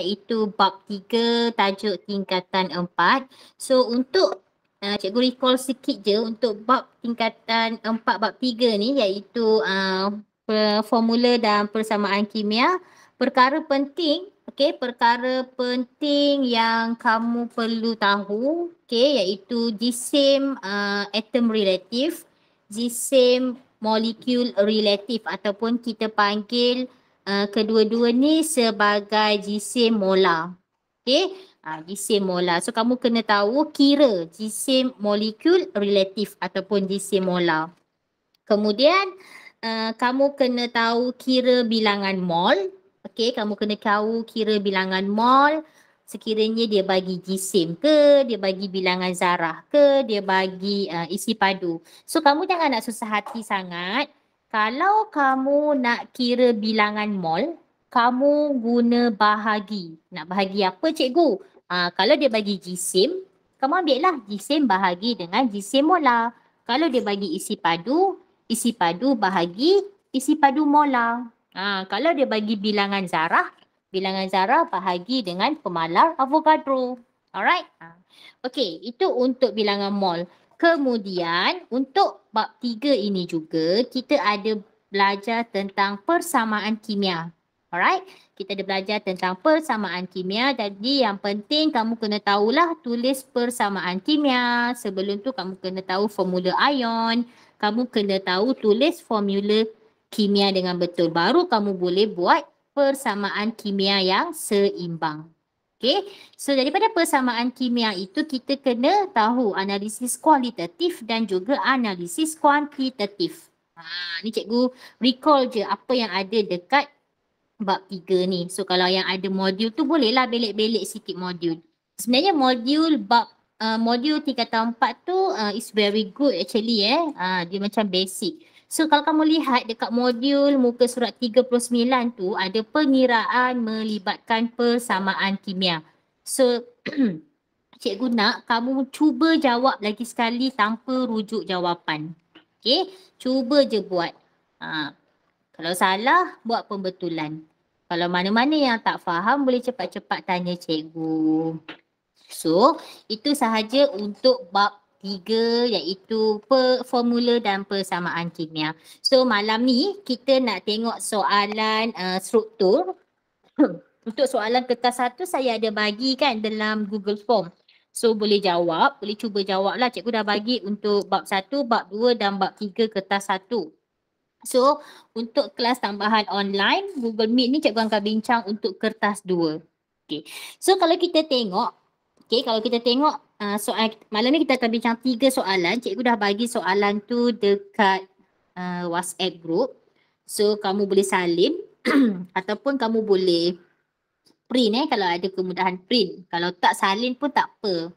iaitu bab 3 tajuk tingkatan 4. So untuk uh, cikgu recall sikit je untuk bab tingkatan 4 bab 3 ni iaitu uh, formula dan persamaan kimia perkara penting okey perkara penting yang kamu perlu tahu okey iaitu jisim uh, atom relative the same molecule relative ataupun kita panggil Eh, kedua-dua ni sebagai jisim mola. Okay. Ha, ah, jisim mola. So kamu kena tahu kira jisim molekul relatif ataupun jisim mola. Kemudian uh, kamu kena tahu kira bilangan mol. Okay kamu kena tahu kira bilangan mol sekiranya dia bagi jisim ke, dia bagi bilangan zarah ke, dia bagi uh, isi padu. So kamu jangan nak susah hati sangat kalau kamu nak kira bilangan mol, kamu guna bahagi. Nak bahagi apa cikgu? Ha, kalau dia bagi jisim, kamu ambillah jisim bahagi dengan jisim mola. Kalau dia bagi isi padu, isi padu bahagi isi padu mola. Ha, kalau dia bagi bilangan zarah, bilangan zarah bahagi dengan pemalar avogadro. Alright? Ha. Ah. Okay, itu untuk bilangan mol. Kemudian untuk bab tiga ini juga kita ada belajar tentang persamaan kimia. Alright? Kita ada belajar tentang persamaan kimia. Jadi yang penting kamu kena tahulah tulis persamaan kimia. Sebelum tu kamu kena tahu formula ion. Kamu kena tahu tulis formula kimia dengan betul. Baru kamu boleh buat persamaan kimia yang seimbang. Okay. So daripada persamaan kimia itu kita kena tahu analisis kualitatif dan juga analisis kuantitatif. Ha, ni cikgu recall je apa yang ada dekat bab tiga ni. So kalau yang ada modul tu bolehlah belik-belik sikit modul. Sebenarnya modul bab uh, modul tingkatan empat tu uh, is very good actually eh. Uh, dia macam basic. So kalau kamu lihat dekat modul muka surat 39 tu ada pengiraan melibatkan persamaan kimia. So cikgu nak kamu cuba jawab lagi sekali tanpa rujuk jawapan. Okay, cuba je buat. Ha. Kalau salah, buat pembetulan. Kalau mana-mana yang tak faham, boleh cepat-cepat tanya cikgu. So, itu sahaja untuk bab tiga iaitu formula dan persamaan kimia. So malam ni kita nak tengok soalan uh, struktur. Untuk soalan kertas satu saya ada bagi kan dalam Google Form. So boleh jawab, boleh cuba jawab lah. Cikgu dah bagi untuk bab satu, bab dua dan bab tiga kertas satu. So untuk kelas tambahan online, Google Meet ni cikgu akan bincang untuk kertas dua. Okay. So kalau kita tengok, okay, kalau kita tengok Ah, soal malam ni kita akan bincang tiga soalan. Cikgu dah bagi soalan tu dekat uh, WhatsApp group. So kamu boleh salin ataupun kamu boleh print eh kalau ada kemudahan print. Kalau tak salin pun tak apa.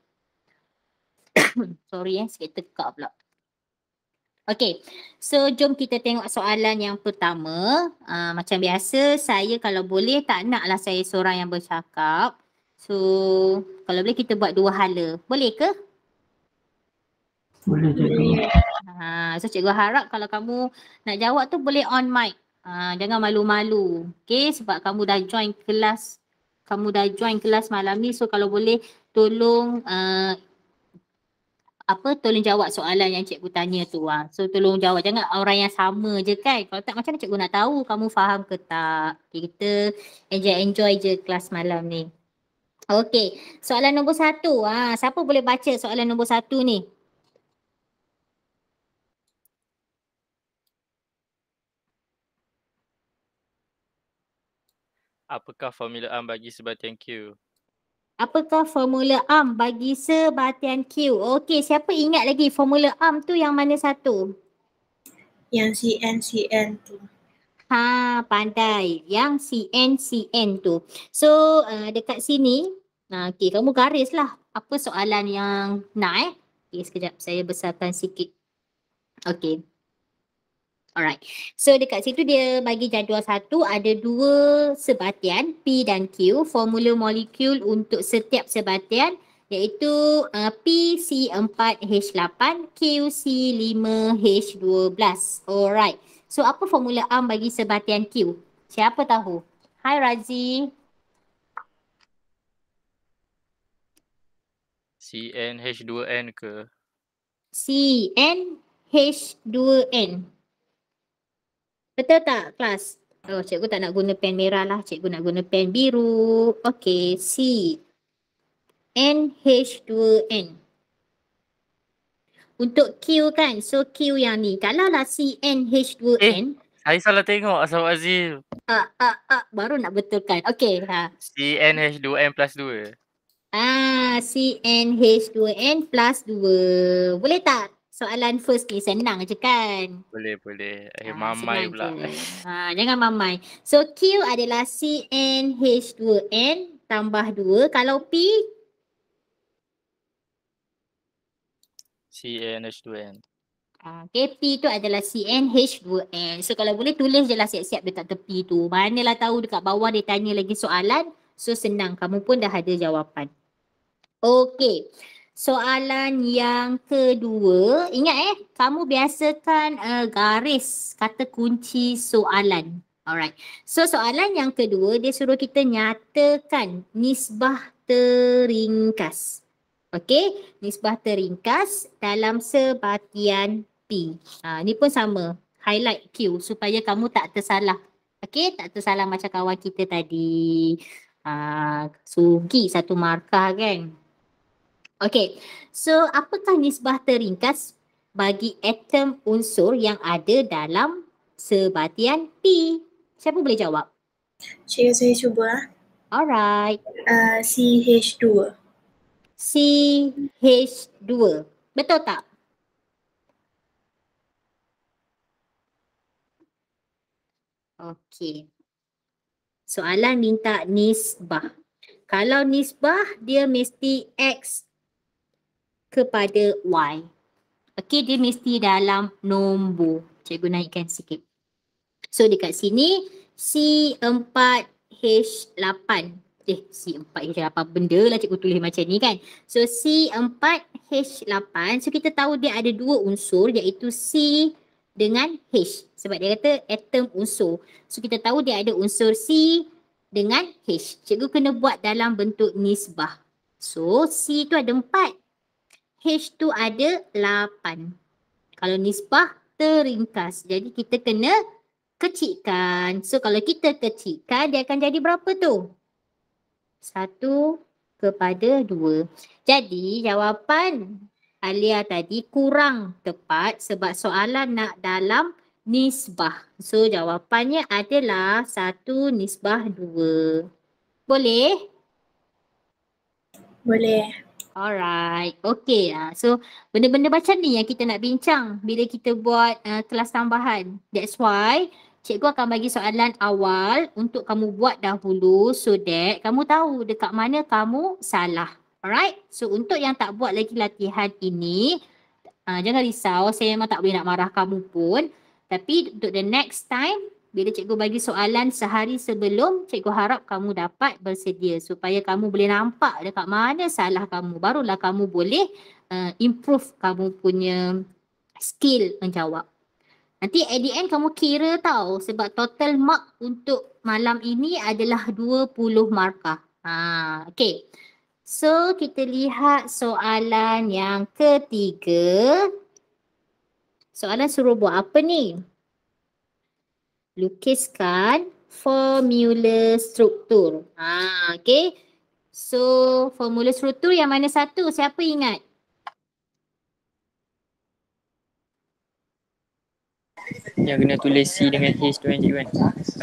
Sorry eh sikit tekak pula. Okay, so jom kita tengok soalan yang pertama. Uh, macam biasa, saya kalau boleh tak naklah saya seorang yang bercakap. So kalau boleh kita buat dua hala. Boleh ke? Boleh cikgu. Ha, so cikgu harap kalau kamu nak jawab tu boleh on mic. Ha, jangan malu-malu. Okay sebab kamu dah join kelas. Kamu dah join kelas malam ni. So kalau boleh tolong uh, apa tolong jawab soalan yang cikgu tanya tu. Ha. So tolong jawab. Jangan orang yang sama je kan. Kalau tak macam mana cikgu nak tahu kamu faham ke tak. Okay, kita enjoy, enjoy je kelas malam ni. Okey, soalan nombor satu. Ha, siapa boleh baca soalan nombor satu ni? Apakah formula am bagi sebatian Q? Apakah formula am bagi sebatian Q? Okey, siapa ingat lagi formula am tu yang mana satu? Yang CN, CN tu. Ha, pandai. Yang CN, CN tu. So, uh, dekat sini, Nah, okay, kamu garislah apa soalan yang nak eh. Okey, sekejap saya besarkan sikit. Okay, Alright. So dekat situ dia bagi jadual satu ada dua sebatian P dan Q. Formula molekul untuk setiap sebatian iaitu uh, PC4H8, QC5H12. Alright. So apa formula am bagi sebatian Q? Siapa tahu? Hai Razi. CN H2N ke? CN H2N. Betul tak kelas? Oh, cikgu tak nak guna pen merah lah. Cikgu nak guna pen biru. Okey, C. N H2N. Untuk Q kan? So Q yang ni. Kalau lah C N H2N. Eh, saya salah tengok Asam aziz Ah, uh, ah, uh, ah, uh, baru nak betulkan. Okey, ha. C N H2N plus 2. Ah, CnH2n plus 2. Boleh tak? Soalan first ni senang je kan? Boleh, boleh. Eh, ah, mamai pula. ah, jangan mamai. So Q adalah CnH2n tambah 2. Kalau P? CnH2n. Ah, okay, P tu adalah CnH2n. So kalau boleh tulis je lah siap-siap dekat tepi tu. Manalah tahu dekat bawah dia tanya lagi soalan. So senang, kamu pun dah ada jawapan. Okey. Soalan yang kedua, ingat eh, kamu biasakan uh, garis kata kunci soalan. Alright. So soalan yang kedua dia suruh kita nyatakan nisbah teringkas. Okey, nisbah teringkas dalam sebatian P. Ha, ni pun sama. Highlight Q supaya kamu tak tersalah. Okey, tak tersalah macam kawan kita tadi. Ha, sugi satu markah kan. Okay, so apakah nisbah teringkas bagi atom unsur yang ada dalam sebatian P? Siapa boleh jawab? Cikgu saya cuba. Alright. Uh, CH2. CH2. Betul tak? Okey. Soalan minta nisbah. Kalau nisbah dia mesti X kepada Y. Okey, dia mesti dalam nombor. Cikgu naikkan sikit. So dekat sini C4H8. Eh, C4H8 benda lah cikgu tulis macam ni kan. So C4H8. So kita tahu dia ada dua unsur iaitu C dengan H. Sebab dia kata atom unsur. So kita tahu dia ada unsur C dengan H. Cikgu kena buat dalam bentuk nisbah. So C tu ada empat. H tu ada 8. Kalau nisbah teringkas. Jadi kita kena kecikkan. So kalau kita kecikkan dia akan jadi berapa tu? 1 kepada 2. Jadi jawapan Alia tadi kurang tepat sebab soalan nak dalam nisbah. So jawapannya adalah 1 nisbah 2. Boleh? Boleh. Alright. Okay. Ah, so benda-benda macam ni yang kita nak bincang bila kita buat uh, kelas tambahan. That's why cikgu akan bagi soalan awal untuk kamu buat dahulu so that kamu tahu dekat mana kamu salah. Alright. So untuk yang tak buat lagi latihan ini, uh, jangan risau. Saya memang tak boleh nak marah kamu pun. Tapi untuk the next time, bila cikgu bagi soalan sehari sebelum, cikgu harap kamu dapat bersedia supaya kamu boleh nampak dekat mana salah kamu. Barulah kamu boleh uh, improve kamu punya skill menjawab. Nanti at the end kamu kira tau sebab total mark untuk malam ini adalah 20 markah. Ha, okay. So kita lihat soalan yang ketiga. Soalan suruh buat apa ni? lukiskan formula struktur. Ha, okay. So formula struktur yang mana satu? Siapa ingat? Yang kena tulis C dengan H tu kan cikgu kan?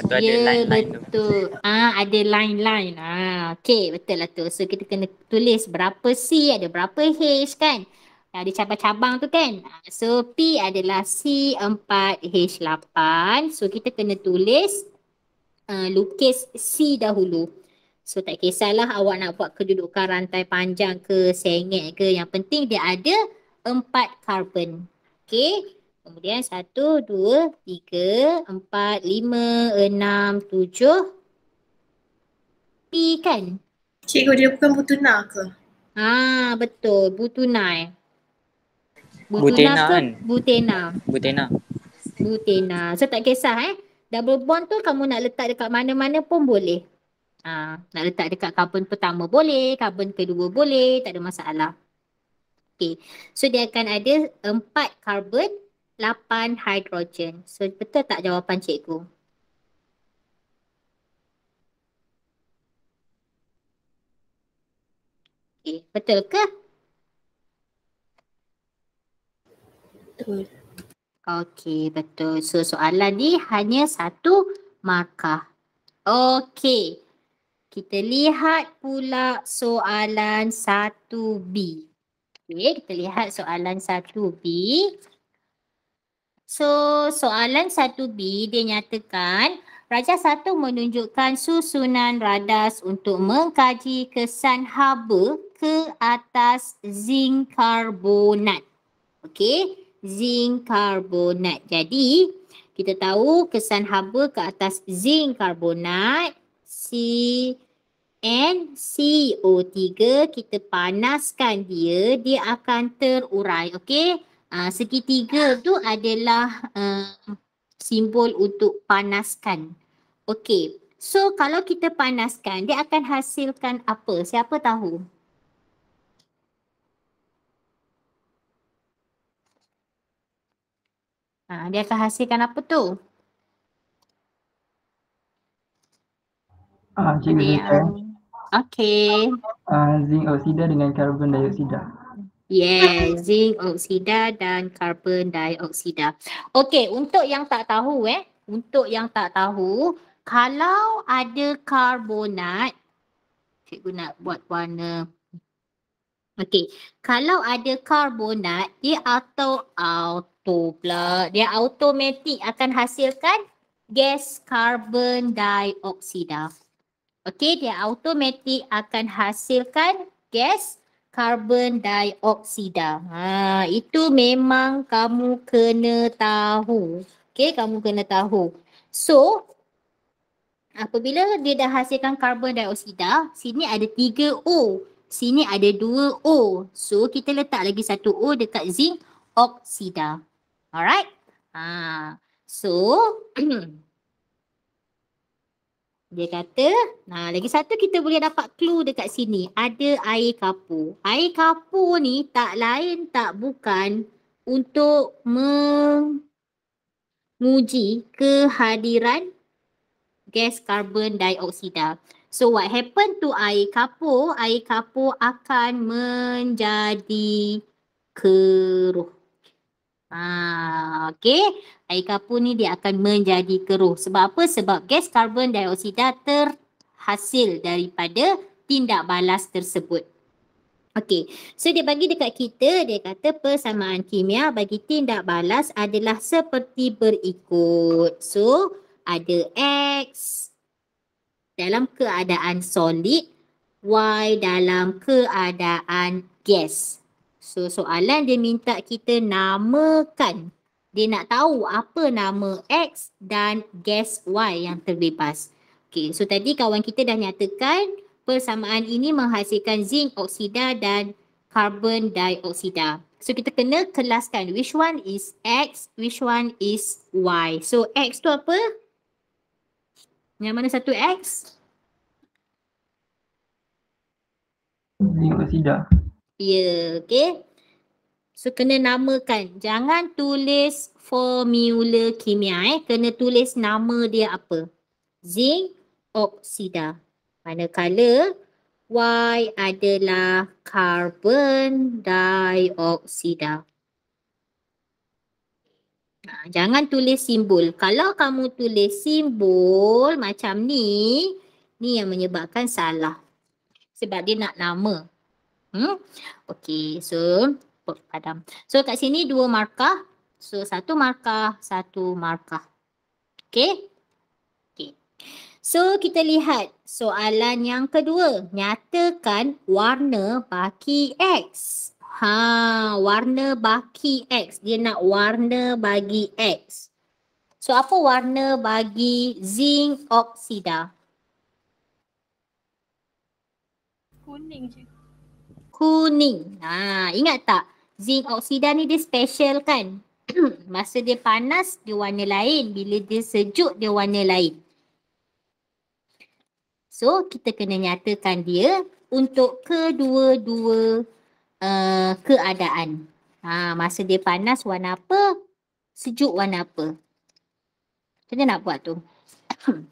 Atau ya, ha, ada line-line yeah, tu? betul. Ah, ada line-line. Ah, ha, okay betul lah tu. So kita kena tulis berapa C, ada berapa H kan? ada cabang-cabang tu kan. Ah, so P adalah C4H8. So kita kena tulis uh, lukis C dahulu. So tak kisahlah awak nak buat kedudukan rantai panjang ke, sengit ke. Yang penting dia ada empat karbon. Okay. Kemudian satu dua tiga empat lima enam tujuh P kan? Cikgu dia bukan butunah ke? Ah betul. Butunai. Eh. Butuna Butena ke? kan? Butena. Butena. Butena. So tak kisah eh. Double bond tu kamu nak letak dekat mana-mana pun boleh. Ha, nak letak dekat carbon pertama boleh, carbon kedua boleh, tak ada masalah. Okay. So dia akan ada empat carbon, lapan hidrogen. So betul tak jawapan cikgu? Okay. Betul ke? Betul. Okey, betul. So soalan ni hanya satu markah. Okey. Kita lihat pula soalan 1B. Okey, kita lihat soalan 1B. So, soalan 1B dia nyatakan Raja satu menunjukkan susunan radas untuk mengkaji kesan haba ke atas zinc karbonat. Okey, zinc karbonat. Jadi kita tahu kesan haba ke atas zinc carbonate CnCO3 kita panaskan dia dia akan terurai. Okey. Uh, segitiga tu adalah uh, simbol untuk panaskan. Okey. So kalau kita panaskan dia akan hasilkan apa? Siapa tahu? Ha, dia akan hasilkan apa tu? Ah, cikgu Zika. Um, Okey. Ah, zinc oksida dengan karbon dioksida. Yes, zinc oksida dan karbon dioksida. Okay, untuk yang tak tahu eh, untuk yang tak tahu, kalau ada karbonat, cikgu nak buat warna. Okay, kalau ada karbonat, dia atau auto auto pula. Dia automatik akan hasilkan gas carbon dioksida. Okey, dia automatik akan hasilkan gas carbon dioksida. Ha, itu memang kamu kena tahu. Okey, kamu kena tahu. So, apabila dia dah hasilkan carbon dioksida, sini ada 3 O. Sini ada 2 O. So, kita letak lagi satu O dekat zinc oksida. Alright. Uh, so, dia kata, nah, lagi satu kita boleh dapat clue dekat sini. Ada air kapur. Air kapur ni tak lain tak bukan untuk menguji kehadiran gas karbon dioksida. So what happen to air kapur? Air kapur akan menjadi keruh. Ha, ah, okay. Air kapur ni dia akan menjadi keruh. Sebab apa? Sebab gas karbon dioksida terhasil daripada tindak balas tersebut. Okey, so dia bagi dekat kita, dia kata persamaan kimia bagi tindak balas adalah seperti berikut. So, ada X dalam keadaan solid, Y dalam keadaan gas. So soalan dia minta kita namakan. Dia nak tahu apa nama X dan guess Y yang terbebas. Okay, so tadi kawan kita dah nyatakan persamaan ini menghasilkan zinc oksida dan carbon dioksida. So kita kena kelaskan which one is X, which one is Y. So X tu apa? Yang mana satu X? oksida. Ya, okay. So kena namakan. Jangan tulis formula kimia eh. Kena tulis nama dia apa. Zinc oksida. Manakala Y adalah carbon dioksida. Ha, jangan tulis simbol. Kalau kamu tulis simbol macam ni, ni yang menyebabkan salah. Sebab dia nak nama. Hmm? Okey, so padam. So kat sini dua markah. So satu markah, satu markah. Okey? Okey. So kita lihat soalan yang kedua. Nyatakan warna baki X. Ha, warna baki X. Dia nak warna bagi X. So apa warna bagi zinc oksida? Kuning je kuning. Ha, ingat tak? Zinc oksida ni dia special kan? Masa dia panas, dia warna lain. Bila dia sejuk, dia warna lain. So, kita kena nyatakan dia untuk kedua-dua uh, keadaan. Ha, masa dia panas, warna apa? Sejuk warna apa? Macam nak buat tu?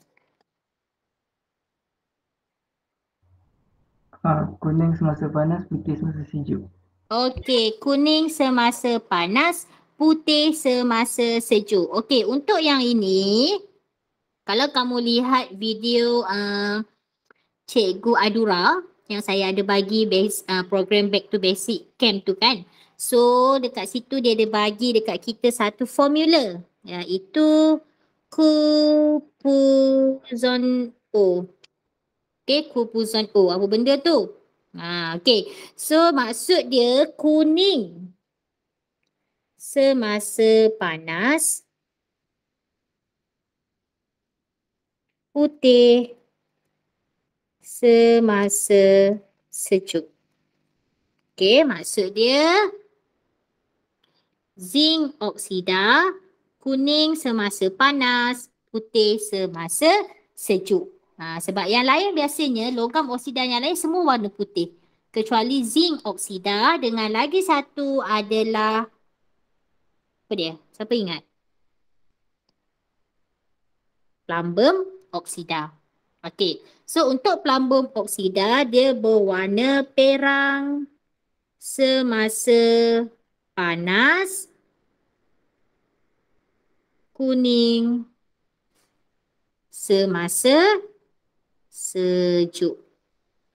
Ah, kuning semasa panas, putih semasa sejuk. Okey, kuning semasa panas, putih semasa sejuk. Okey, untuk yang ini, kalau kamu lihat video uh, Cikgu Adura yang saya ada bagi base, uh, ah, program Back to Basic Camp tu kan. So, dekat situ dia ada bagi dekat kita satu formula iaitu kupuzon O. Okay, kupuzon O. Oh, apa benda tu? Ha, okay. So, maksud dia kuning. Semasa panas. Putih. Semasa sejuk. Okay, maksud dia. Zinc oksida. Kuning semasa panas. Putih semasa sejuk. Ha, sebab yang lain biasanya logam oksida yang lain semua warna putih. Kecuali zinc oksida dengan lagi satu adalah apa dia? Siapa ingat? Plumbum oksida. Okey. So untuk plumbum oksida dia berwarna perang semasa panas kuning semasa sejuk.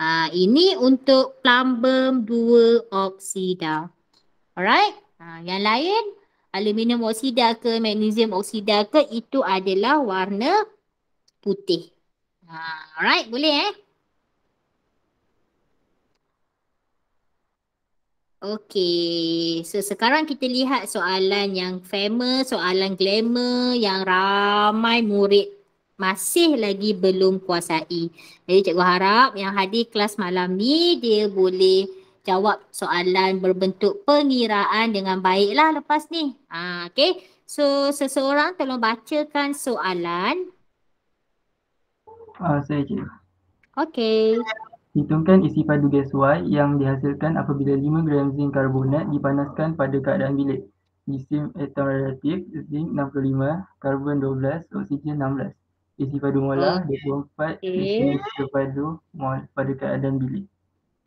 Ha, ini untuk plumbum dua oksida. Alright. Ha, yang lain, aluminium oksida ke magnesium oksida ke itu adalah warna putih. Ha, alright, boleh eh? Okay. so sekarang kita lihat soalan yang famous, soalan glamour yang ramai murid masih lagi belum kuasai. Jadi cikgu harap yang hadir kelas malam ni dia boleh jawab soalan berbentuk pengiraan dengan baiklah lepas ni. Ha, okay. So seseorang tolong bacakan soalan. Uh, saya cikgu. Okay. Hitungkan isi padu gas Y yang dihasilkan apabila 5 gram zinc karbonat dipanaskan pada keadaan bilik. Jisim atom relatif zinc 65, karbon 12, oksigen 16 isi padu molar oh, okay. 24 okay. isi padu mol pada keadaan bilik.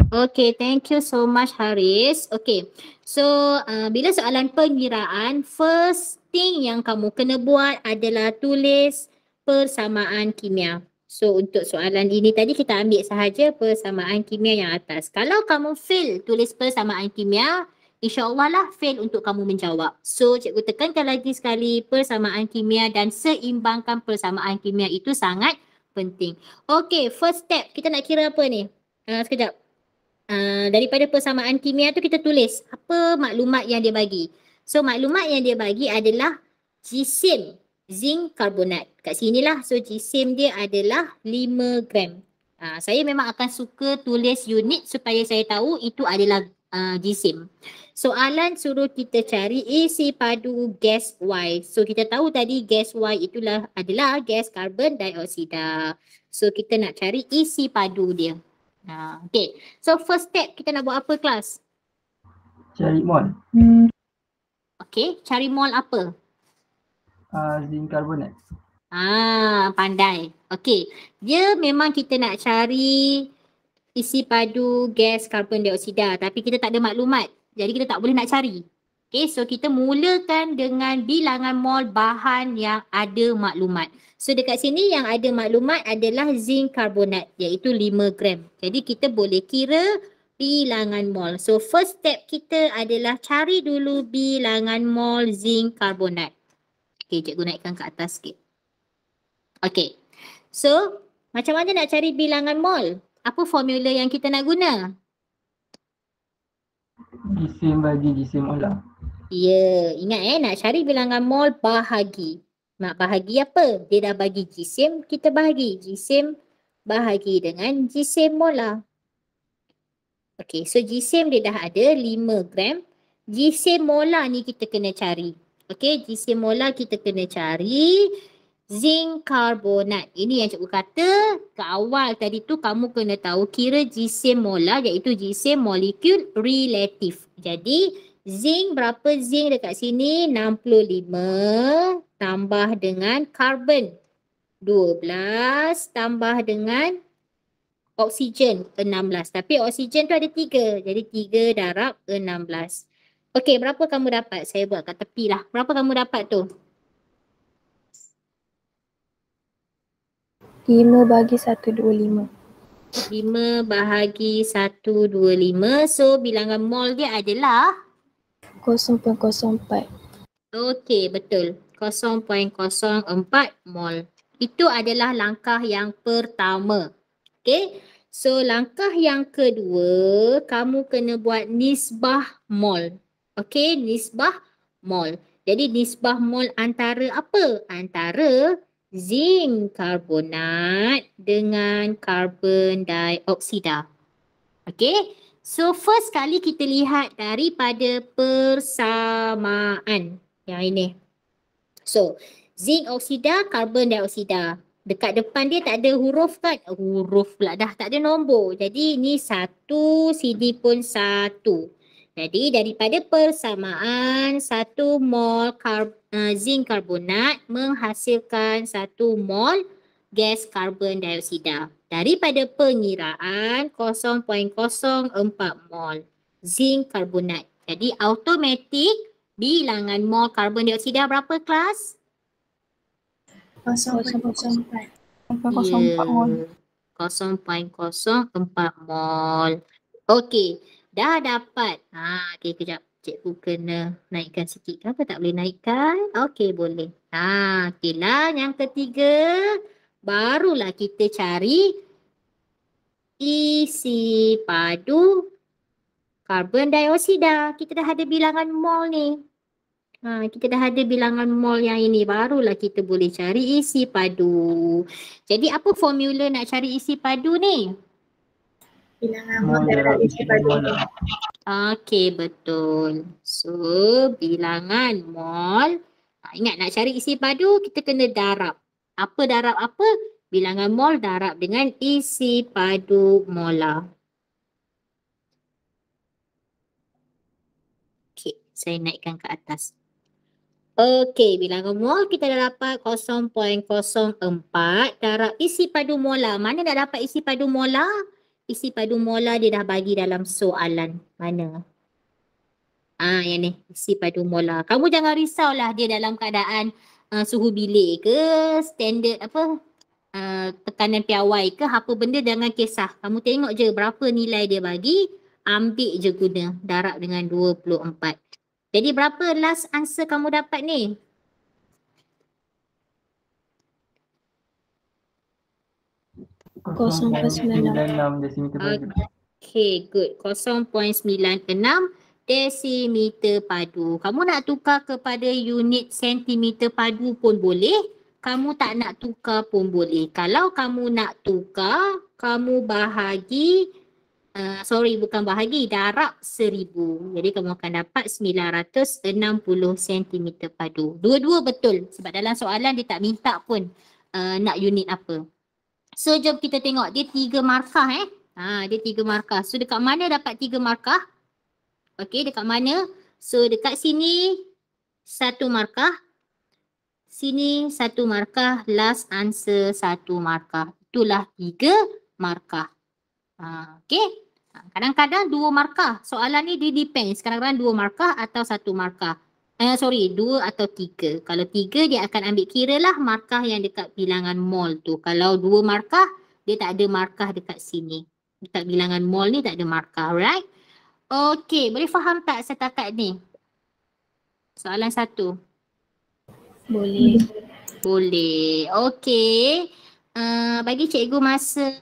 Okay, thank you so much Haris. Okay, so uh, bila soalan pengiraan, first thing yang kamu kena buat adalah tulis persamaan kimia. So untuk soalan ini tadi kita ambil sahaja persamaan kimia yang atas. Kalau kamu fail tulis persamaan kimia, InsyaAllah lah fail untuk kamu menjawab. So cikgu tekankan lagi sekali persamaan kimia dan seimbangkan persamaan kimia itu sangat penting. Okay first step kita nak kira apa ni? Uh, sekejap. Uh, daripada persamaan kimia tu kita tulis apa maklumat yang dia bagi. So maklumat yang dia bagi adalah jisim zinc karbonat. Kat lah. So jisim dia adalah 5 gram. Uh, saya memang akan suka tulis unit supaya saya tahu itu adalah di uh, sim Soalan suruh kita cari isi padu gas Y. So kita tahu tadi gas Y itulah adalah gas karbon dioksida. So kita nak cari isi padu dia. Ha, ah, okay. So first step kita nak buat apa kelas? Cari mol. Hmm. Okay. Cari mol apa? Uh, zinc carbonate. Ah, pandai. Okay. Dia memang kita nak cari isi padu gas karbon dioksida tapi kita tak ada maklumat. Jadi kita tak boleh nak cari. Okay so kita mulakan dengan bilangan mol bahan yang ada maklumat. So dekat sini yang ada maklumat adalah zinc karbonat, iaitu 5 gram. Jadi kita boleh kira bilangan mol. So first step kita adalah cari dulu bilangan mol zinc karbonat. Okay cikgu naikkan ke atas sikit. Okay so macam mana nak cari bilangan mol? apa formula yang kita nak guna? Jisim bagi jisim mula. Ya, yeah. ingat eh nak cari bilangan mol bahagi. Nak bahagi apa? Dia dah bagi jisim, kita bahagi. Jisim bahagi dengan jisim mola. Okay, so jisim dia dah ada 5 gram. Jisim mola ni kita kena cari. Okay, jisim mola kita kena cari zinc karbonat Ini yang cikgu kata ke awal tadi tu kamu kena tahu kira jisim molar iaitu jisim molekul relatif. Jadi zinc berapa zinc dekat sini? 65 tambah dengan karbon. 12 tambah dengan oksigen 16. Tapi oksigen tu ada 3. Jadi 3 darab 16. Okey berapa kamu dapat? Saya buat kat tepi lah. Berapa kamu dapat tu? 5 bagi 125. 5 bahagi 125. So bilangan mol dia adalah? 0.04. Okey betul. 0.04 mol. Itu adalah langkah yang pertama. Okey. So langkah yang kedua, kamu kena buat nisbah mol. Okey, nisbah mol. Jadi nisbah mol antara apa? Antara zinc karbonat dengan karbon dioksida. Okay. So first kali kita lihat daripada persamaan yang ini. So zinc oksida, karbon dioksida. Dekat depan dia tak ada huruf kan? Huruf pula dah tak ada nombor. Jadi ni satu, CD pun satu. Jadi daripada persamaan satu mol karbon uh, zinc karbonat menghasilkan satu mol gas karbon dioksida daripada pengiraan 0.04 mol zinc karbonat. Jadi automatik bilangan mol karbon dioksida berapa kelas? 0.04 yeah. mol. 0.04 mol. Okey, dah dapat. Ha, okey kejap cikgu kena naikkan sikit ke apa? Tak boleh naikkan? Okey boleh. Ha, okeylah yang ketiga barulah kita cari isi padu karbon dioksida. Kita dah ada bilangan mol ni. Ha, kita dah ada bilangan mol yang ini. Barulah kita boleh cari isi padu. Jadi apa formula nak cari isi padu ni? Bilangan mol daripada isi padu. Okey, betul. So, bilangan mol. Ah, ingat nak cari isi padu, kita kena darab. Apa darab apa? Bilangan mol darab dengan isi padu mola. Okey, saya naikkan ke atas. Okey, bilangan mol kita dah dapat 0.04. Darab isi padu mola. Mana nak dapat isi padu mola? isi padu mola dia dah bagi dalam soalan mana. Ah yang ni isi padu mola. Kamu jangan risaulah dia dalam keadaan uh, suhu bilik ke standard apa uh, tekanan piawai ke apa benda jangan kisah. Kamu tengok je berapa nilai dia bagi ambil je guna darab dengan 24. Jadi berapa last answer kamu dapat ni? Okay, good. 0.96 desimeter padu. Kamu nak tukar kepada unit sentimeter padu pun boleh. Kamu tak nak tukar pun boleh. Kalau kamu nak tukar, kamu bahagi, uh, sorry bukan bahagi, darab seribu. Jadi kamu akan dapat 960 sentimeter padu. Dua-dua betul sebab dalam soalan dia tak minta pun uh, nak unit apa. So jom kita tengok dia tiga markah eh. Ha dia tiga markah. So dekat mana dapat tiga markah? Okey dekat mana? So dekat sini satu markah. Sini satu markah, last answer satu markah. Itulah tiga markah. Ha, okay. Ha, kadang-kadang dua markah. Soalan ni dia depends. Kadang-kadang dua markah atau satu markah. Uh, sorry, dua atau tiga. Kalau tiga, dia akan ambil kira lah markah yang dekat bilangan mol tu. Kalau dua markah, dia tak ada markah dekat sini. Dekat bilangan mol ni tak ada markah, right? Okay, boleh faham tak setakat ni? Soalan satu. Boleh. Boleh. Okay. Uh, eh, bagi cikgu masa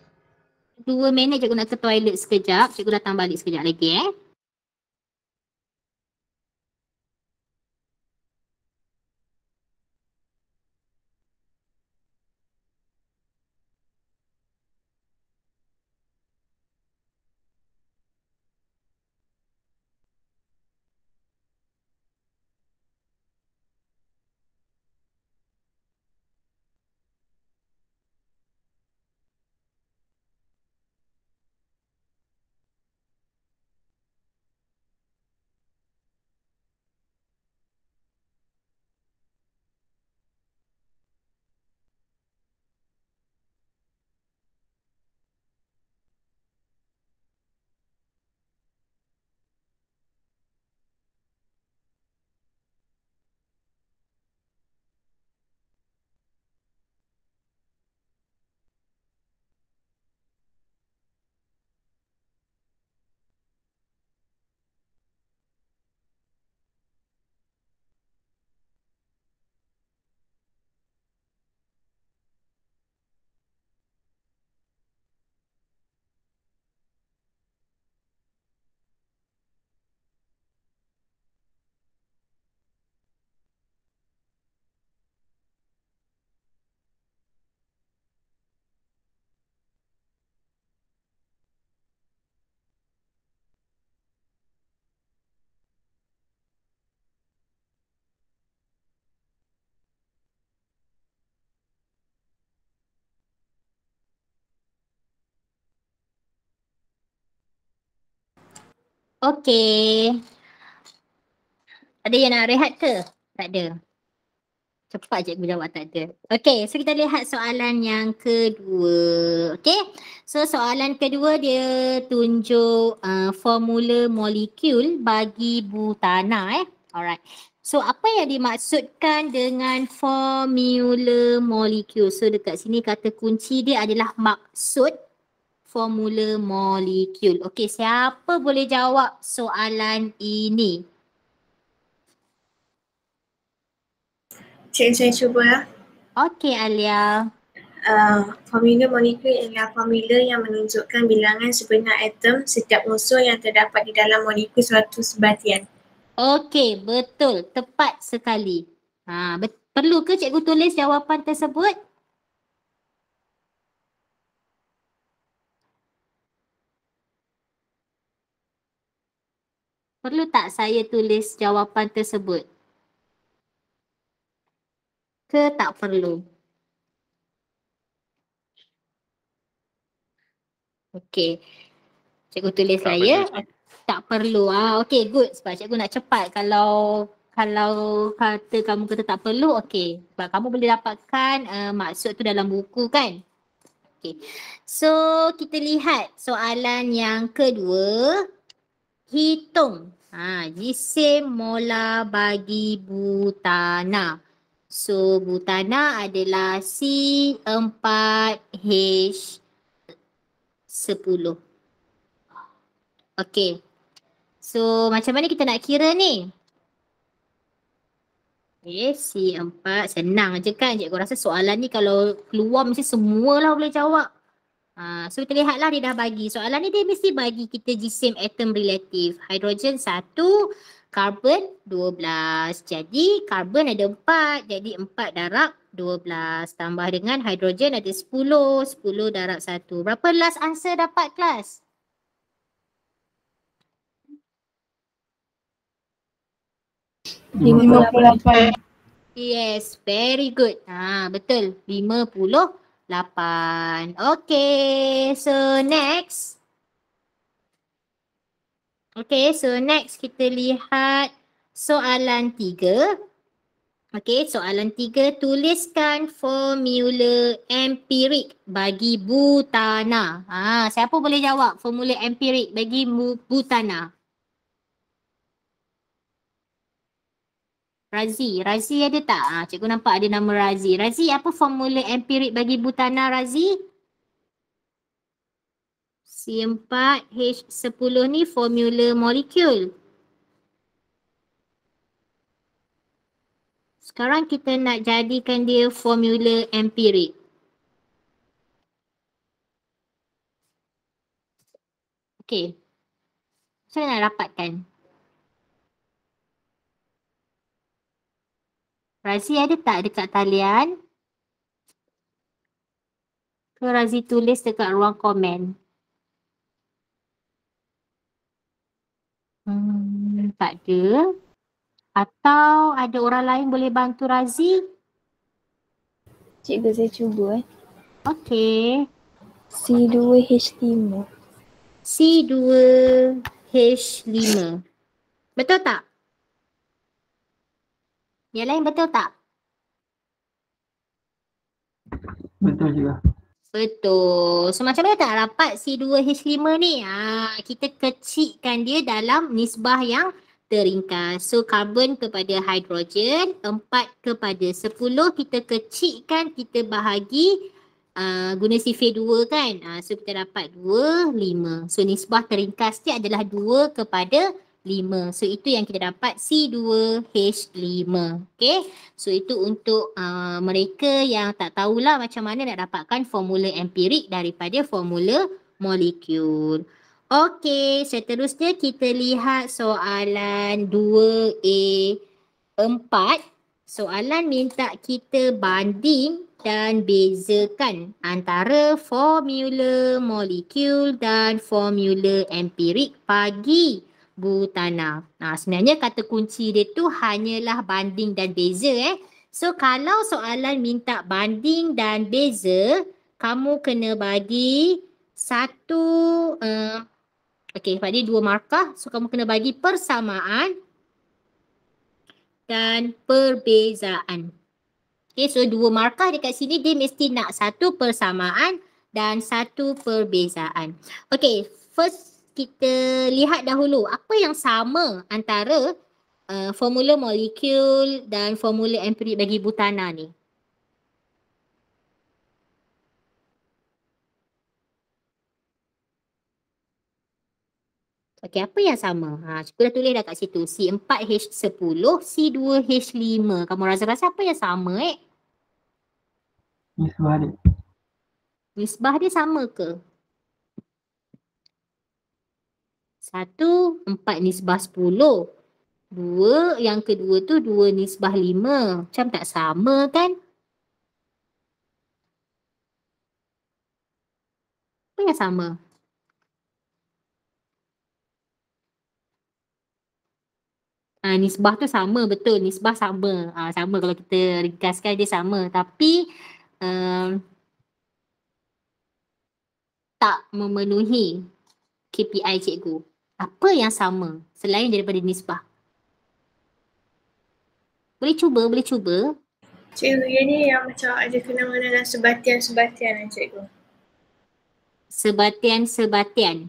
dua minit, cikgu nak ke toilet sekejap. Cikgu datang balik sekejap lagi eh. Okay. Ada yang nak rehat ke? Tak ada. Cepat je aku jawab tak ada. Okay, so kita lihat soalan yang kedua. Okay, so soalan kedua dia tunjuk uh, formula molekul bagi butana eh. Alright. So apa yang dimaksudkan dengan formula molekul? So dekat sini kata kunci dia adalah maksud formula molekul. Okey, siapa boleh jawab soalan ini? Cik-cik cuba ya. Okey, Alia. Uh, formula molekul ialah formula yang menunjukkan bilangan sebenar atom setiap unsur yang terdapat di dalam molekul suatu sebatian. Okey, betul. Tepat sekali. Ha, bet- perlu ke cikgu tulis jawapan tersebut? Perlu tak saya tulis jawapan tersebut? Ke tak perlu? Okey. Cikgu tulis tak lah ya. Perlu. Tak perlu. Ah, Okey good. Sebab cikgu nak cepat kalau kalau kata kamu kata tak perlu, okey. Sebab kamu boleh dapatkan uh, maksud tu dalam buku kan? Okay. So kita lihat soalan yang kedua hitung. Ha, jisim mola bagi butana. So butana adalah C4H10. Okay. So macam mana kita nak kira ni? Okay, C4 senang je kan cikgu rasa soalan ni kalau keluar mesti semualah boleh jawab. Uh, so kita lihatlah dia dah bagi. Soalan ni dia mesti bagi kita jisim atom relatif. Hidrogen satu, karbon dua belas. Jadi karbon ada empat. Jadi empat darab dua belas. Tambah dengan hidrogen ada sepuluh. Sepuluh darab satu. Berapa last answer dapat kelas? Lima puluh lapan. Yes, very good. Ah betul. Lima puluh Lapan. Okay. So next. Okay. So next kita lihat soalan tiga. Okay. Soalan tiga. Tuliskan formula empirik bagi butana. Ah, siapa boleh jawab formula empirik bagi butana? Bu Razi, Razi ada tak? Ha, cikgu nampak ada nama Razi. Razi, apa formula empirik bagi butana Razi? C4H10 ni formula molekul. Sekarang kita nak jadikan dia formula empirik. Okay. Saya nak rapatkan. Razi ada tak dekat talian? Ke Razi tulis dekat ruang komen? Hmm, tak ada. Atau ada orang lain boleh bantu Razi? Cikgu saya cuba eh. Okey. C2H5. C2H5. Betul tak? Yang lain betul tak? Betul juga. Betul. So macam mana tak rapat C2H5 ni? Ah, kita kecikkan dia dalam nisbah yang teringkas. So karbon kepada hidrogen, empat kepada sepuluh Kita kecikkan, kita bahagi uh, guna sifir 2 kan. Uh, so kita dapat 2, 5. So nisbah teringkas dia adalah dua kepada 5. So itu yang kita dapat C2H5. Okay. So itu untuk uh, mereka yang tak tahulah macam mana nak dapatkan formula empirik daripada formula molekul. Okay. Seterusnya kita lihat soalan 2A4. Soalan minta kita banding dan bezakan antara formula molekul dan formula empirik bagi butana. Nah, sebenarnya kata kunci dia tu hanyalah banding dan beza eh. So kalau soalan minta banding dan beza, kamu kena bagi satu, uh, eh, okay sebab dua markah. So kamu kena bagi persamaan dan perbezaan. Okay so dua markah dekat sini dia mesti nak satu persamaan dan satu perbezaan. Okay first kita lihat dahulu apa yang sama antara uh, formula molekul dan formula empirik bagi butana ni. Okey, apa yang sama? Ha, aku dah tulis dah kat situ. C4H10, C2H5. Kamu rasa-rasa apa yang sama eh? Nisbah dia. Nisbah dia sama ke? Satu, empat nisbah sepuluh. Dua, yang kedua tu dua nisbah lima. Macam tak sama kan? Apa yang sama? Ha, nisbah tu sama betul. Nisbah sama. Ha, sama kalau kita ringkaskan dia sama. Tapi um, tak memenuhi KPI cikgu apa yang sama selain daripada nisbah? Boleh cuba, boleh cuba. Cikgu, yang ni yang macam ada kena-mengena sebatian-sebatian lah cikgu. Sebatian-sebatian.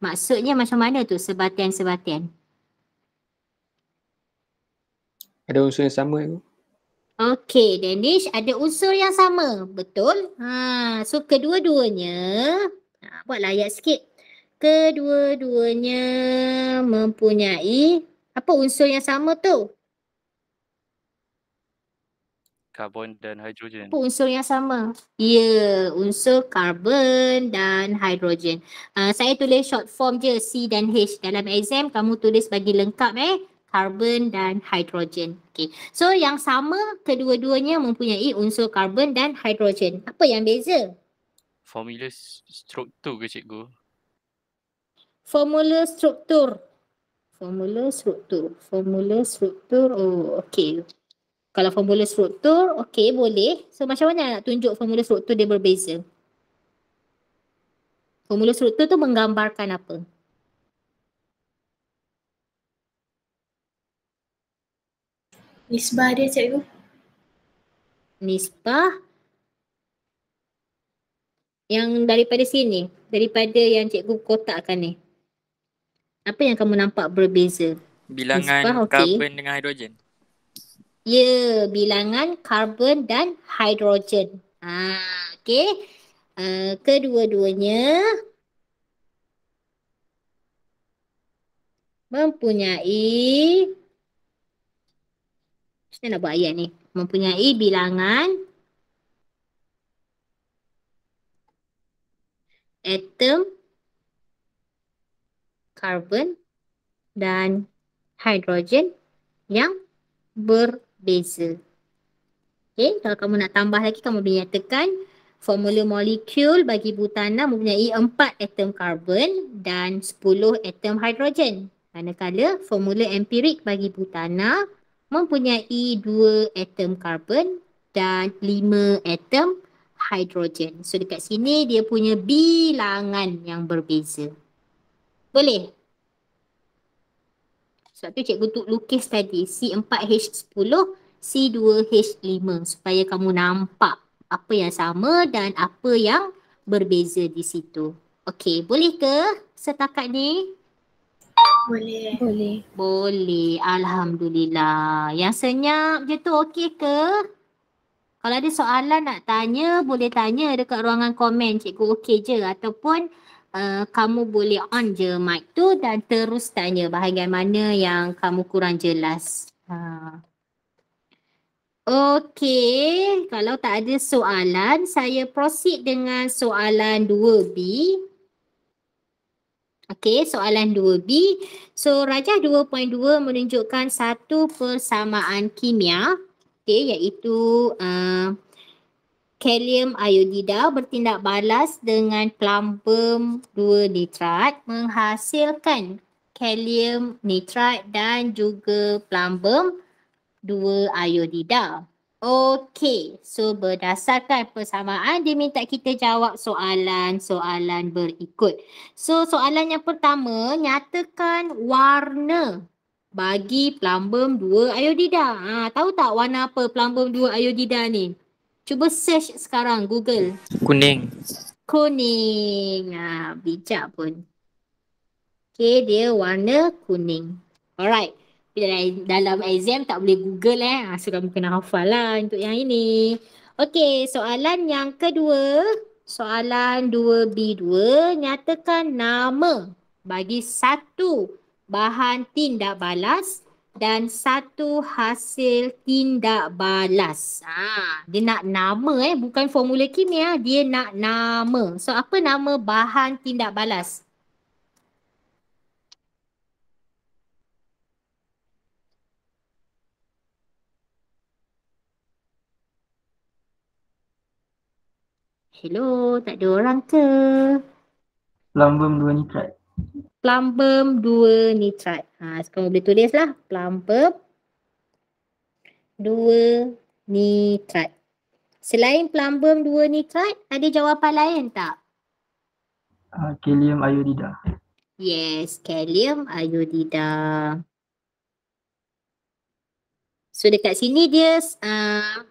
Maksudnya macam mana tu sebatian-sebatian? Ada unsur yang sama cikgu. Okey, Danish ada unsur yang sama. Betul. Ha, so kedua-duanya, ha, buatlah ayat sikit kedua-duanya mempunyai apa unsur yang sama tu? Karbon dan hidrogen. Apa unsur yang sama? Ya, yeah, unsur karbon dan hidrogen. Uh, saya tulis short form je C dan H. Dalam exam kamu tulis bagi lengkap eh. Karbon dan hidrogen. Okay. So yang sama kedua-duanya mempunyai unsur karbon dan hidrogen. Apa yang beza? Formula struktur ke cikgu? formula struktur. Formula struktur. Formula struktur. Oh, okey. Kalau formula struktur, okey boleh. So macam mana nak tunjuk formula struktur dia berbeza? Formula struktur tu menggambarkan apa? Nisbah dia cikgu. Nisbah yang daripada sini, daripada yang cikgu kotakkan ni. Eh apa yang kamu nampak berbeza? Bilangan Nisbah, karbon dengan hidrogen. Ya, yeah, bilangan karbon dan hidrogen. Ha, okay. Uh, eh, kedua-duanya mempunyai macam nak buat ayat ni? Mempunyai bilangan atom karbon dan hidrogen yang berbeza. Okay, kalau kamu nak tambah lagi, kamu boleh nyatakan formula molekul bagi butana mempunyai 4 atom karbon dan 10 atom hidrogen. Manakala formula empirik bagi butana mempunyai 2 atom karbon dan 5 atom hidrogen. So dekat sini dia punya bilangan yang berbeza. Boleh? Sebab tu cikgu tu lukis tadi C4H10, C2H5 supaya kamu nampak apa yang sama dan apa yang berbeza di situ. Okey, boleh ke setakat ni? Boleh. Boleh. Boleh. Alhamdulillah. Yang senyap je tu okey ke? Kalau ada soalan nak tanya, boleh tanya dekat ruangan komen. Cikgu okey je ataupun Eh, kamu boleh on je mic tu dan terus tanya bahagian mana yang kamu kurang jelas. Ha. Okay, kalau tak ada soalan, saya proceed dengan soalan 2B. Okey, soalan 2B. So, rajah 2.2 menunjukkan satu persamaan kimia. Okey, iaitu uh, kalium iodida bertindak balas dengan plumbum 2 nitrat menghasilkan kalium nitrat dan juga plumbum 2 iodida. Okey, so berdasarkan persamaan dia minta kita jawab soalan-soalan berikut. So soalan yang pertama, nyatakan warna bagi plumbum 2 iodida. Ha, tahu tak warna apa plumbum 2 iodida ni? Cuba search sekarang Google. Kuning. Kuning. Ha, bijak pun. Okay, dia warna kuning. Alright. Bila e- dalam exam tak boleh Google eh. Ha, mungkin nak hafal lah untuk yang ini. Okay, soalan yang kedua. Soalan 2B2. Nyatakan nama bagi satu bahan tindak balas dan satu hasil tindak balas. Ha, dia nak nama eh, bukan formula kimia, dia nak nama. So apa nama bahan tindak balas? Hello, tak ada orang ke? Lambung dua nitrat. Plumbum 2 nitrat. Ha, sekarang boleh lah. Plumbum 2 nitrat. Selain plumbum 2 nitrat, ada jawapan lain tak? Uh, kalium iodida. Yes, kalium iodida. So dekat sini dia uh,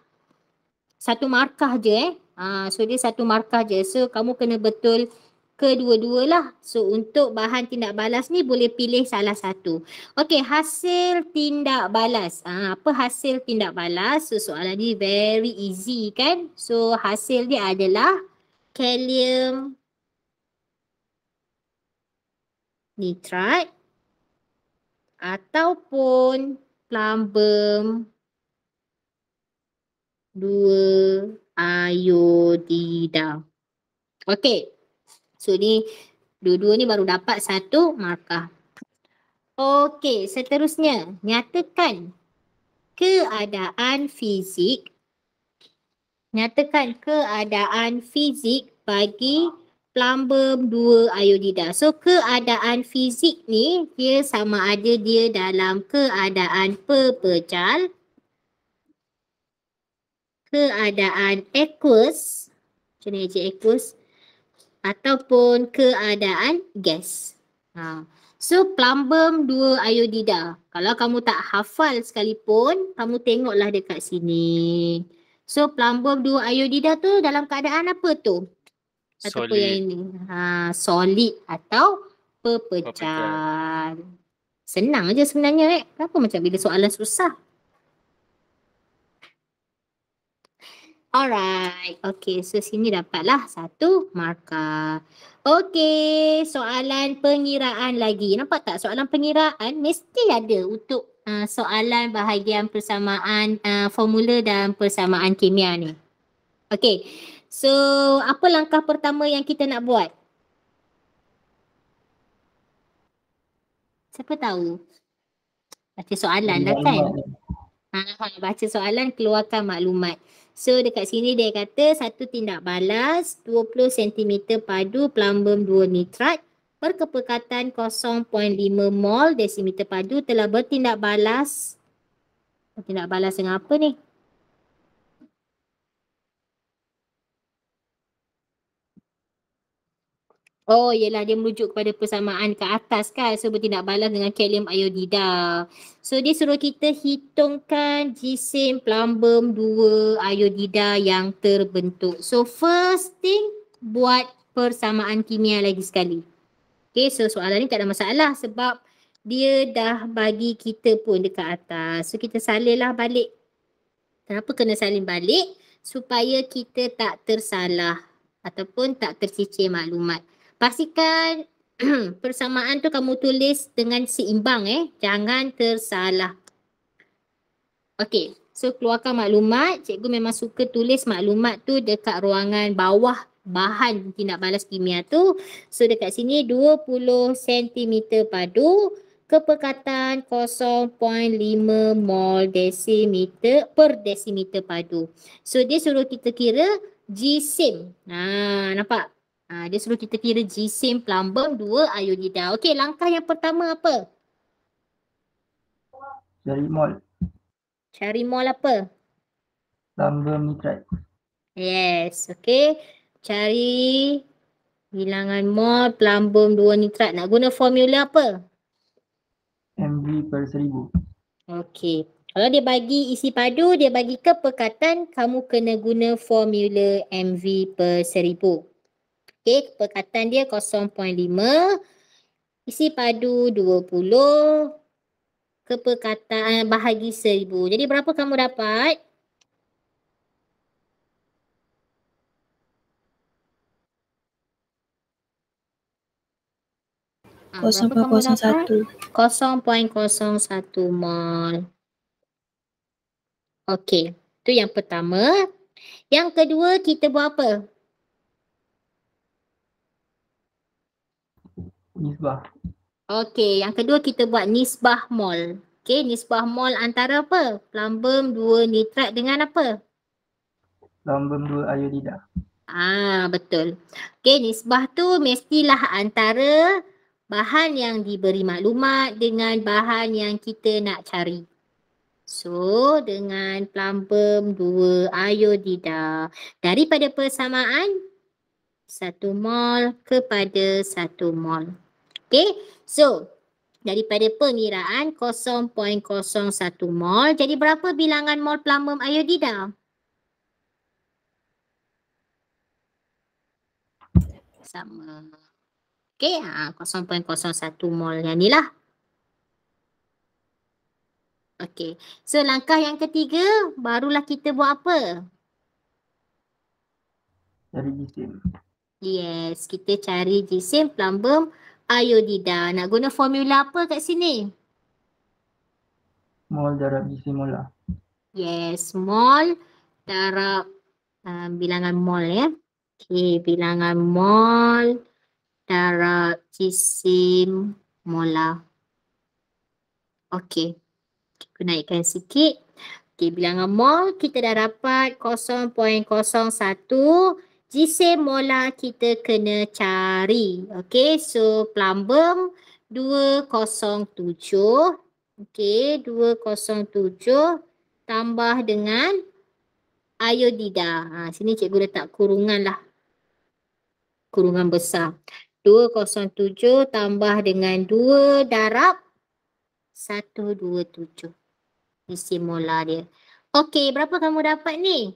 satu markah je eh. Uh, so dia satu markah je. So kamu kena betul kedua dua lah So untuk bahan tindak balas ni boleh pilih salah satu. Okey, hasil tindak balas. Ha, apa hasil tindak balas? So soalan ni very easy kan? So hasil dia adalah kalium nitrat ataupun plumbum dua iodida. Okey. So ni dua-dua ni baru dapat satu markah. Okey, seterusnya nyatakan keadaan fizik nyatakan keadaan fizik bagi plumbum 2 iodida. So keadaan fizik ni dia sama ada dia dalam keadaan pepejal, keadaan aqueous macam ni aqueous ataupun keadaan gas. Ha. So plumbum dua ayodida. Kalau kamu tak hafal sekalipun, kamu tengoklah dekat sini. So plumbum dua ayodida tu dalam keadaan apa tu? Atau solid. yang ini. Ha, solid atau pepecah. Senang aja sebenarnya eh. Kenapa macam bila soalan susah? Alright. Okay. So sini dapatlah satu markah. Okay. Soalan pengiraan lagi. Nampak tak? Soalan pengiraan mesti ada untuk uh, soalan bahagian persamaan uh, formula dan persamaan kimia ni. Okay. So apa langkah pertama yang kita nak buat? Siapa tahu? Baca soalan lah kan? Ha, ha, baca soalan keluarkan maklumat. Maklumat. So dekat sini dia kata satu tindak balas 20 cm padu plumbum 2 nitrat berkepekatan 0.5 mol desimeter padu telah bertindak balas. Bertindak balas dengan apa ni? Oh ialah dia merujuk kepada persamaan ke atas kan so bertindak balas dengan kalium iodida. So dia suruh kita hitungkan jisim plumbum 2 iodida yang terbentuk. So first thing buat persamaan kimia lagi sekali. Okay so soalan ni tak ada masalah sebab dia dah bagi kita pun dekat atas. So kita salinlah balik. Kenapa kena salin balik? Supaya kita tak tersalah ataupun tak tercicir maklumat. Pastikan persamaan tu kamu tulis dengan seimbang eh. Jangan tersalah. Okey, So keluarkan maklumat. Cikgu memang suka tulis maklumat tu dekat ruangan bawah bahan tindak balas kimia tu. So dekat sini 20 cm padu kepekatan 0.5 mol desimeter per desimeter padu. So dia suruh kita kira G sim. Nah, nampak? Ha, dia suruh kita kira jisim plumbum dua ionida. Okey langkah yang pertama apa? Cari mol. Cari mol apa? Plumbum nitrat. Yes. Okey. Cari bilangan mol plumbum dua nitrat. Nak guna formula apa? MV per seribu. Okey. Kalau dia bagi isi padu, dia bagi kepekatan, kamu kena guna formula MV per seribu. Okey, perkataan dia 0.5 isi padu 20 kepekatan bahagi 1000. Jadi berapa kamu dapat? Ah, 0.01 0.01 mol Okey, tu yang pertama. Yang kedua kita buat apa? nisbah. Okey, yang kedua kita buat nisbah mol. Okey, nisbah mol antara apa? Plumbum 2 nitrat dengan apa? Plumbum 2 ayodida. Ah, betul. Okey, nisbah tu mestilah antara bahan yang diberi maklumat dengan bahan yang kita nak cari. So, dengan plumbum 2 iodida. Daripada persamaan, satu mol kepada satu mol. Okay. So, daripada pengiraan 0.01 mol. Jadi berapa bilangan mol plumbum iodida? Sama. Okay, ha, 0.01 mol yang ni lah. Okay, so langkah yang ketiga, barulah kita buat apa? Cari jisim. Yes, kita cari jisim plumbum Ayo Dida, nak guna formula apa kat sini? Mol darab di simula. Yes, mol darab uh, bilangan mol ya. Okay, bilangan mol darab jisim mola. Okay, kita naikkan sikit. Okay, bilangan mol kita dah dapat 0.01 jisim mola kita kena cari. Okay, so plumbung 207. Okay, 207 tambah dengan iodida. Ha, sini cikgu letak kurungan lah. Kurungan besar. 207 tambah dengan 2 darab 127. Jisim mola dia. Okey, berapa kamu dapat ni?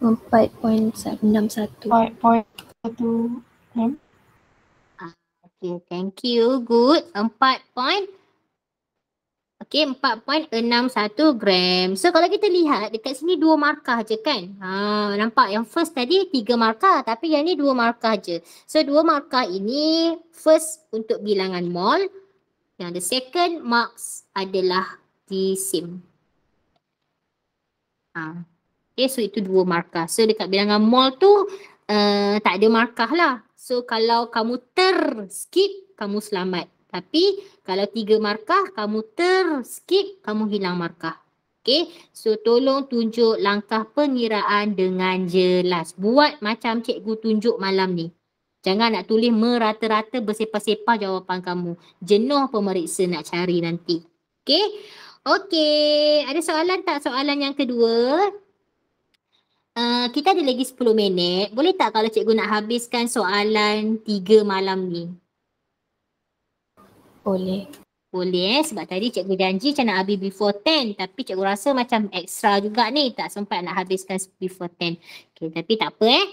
4.61. Ah, okay, thank you. Good. Empat point. Okay, empat point enam satu gram. So kalau kita lihat dekat sini dua markah je kan? Ha, nampak yang first tadi tiga markah tapi yang ni dua markah je. So dua markah ini first untuk bilangan mol. Yang the second marks adalah di sim. Ha. Okay, so itu dua markah. So dekat bilangan mol tu uh, tak ada markah lah. So kalau kamu terskip kamu selamat. Tapi kalau tiga markah, kamu terskip kamu hilang markah. Okay, so tolong tunjuk langkah pengiraan dengan jelas. Buat macam cikgu tunjuk malam ni. Jangan nak tulis merata-rata bersepah-sepah jawapan kamu. Jenuh pemeriksa nak cari nanti. Okay? Okay, ada soalan tak soalan yang kedua? Eh, kita ada lagi 10 minit. Boleh tak kalau cikgu nak habiskan soalan 3 malam ni? Boleh. Boleh eh sebab tadi cikgu janji macam nak habis before 10 tapi cikgu rasa macam extra juga ni tak sempat nak habiskan before 10. Okay tapi tak apa eh.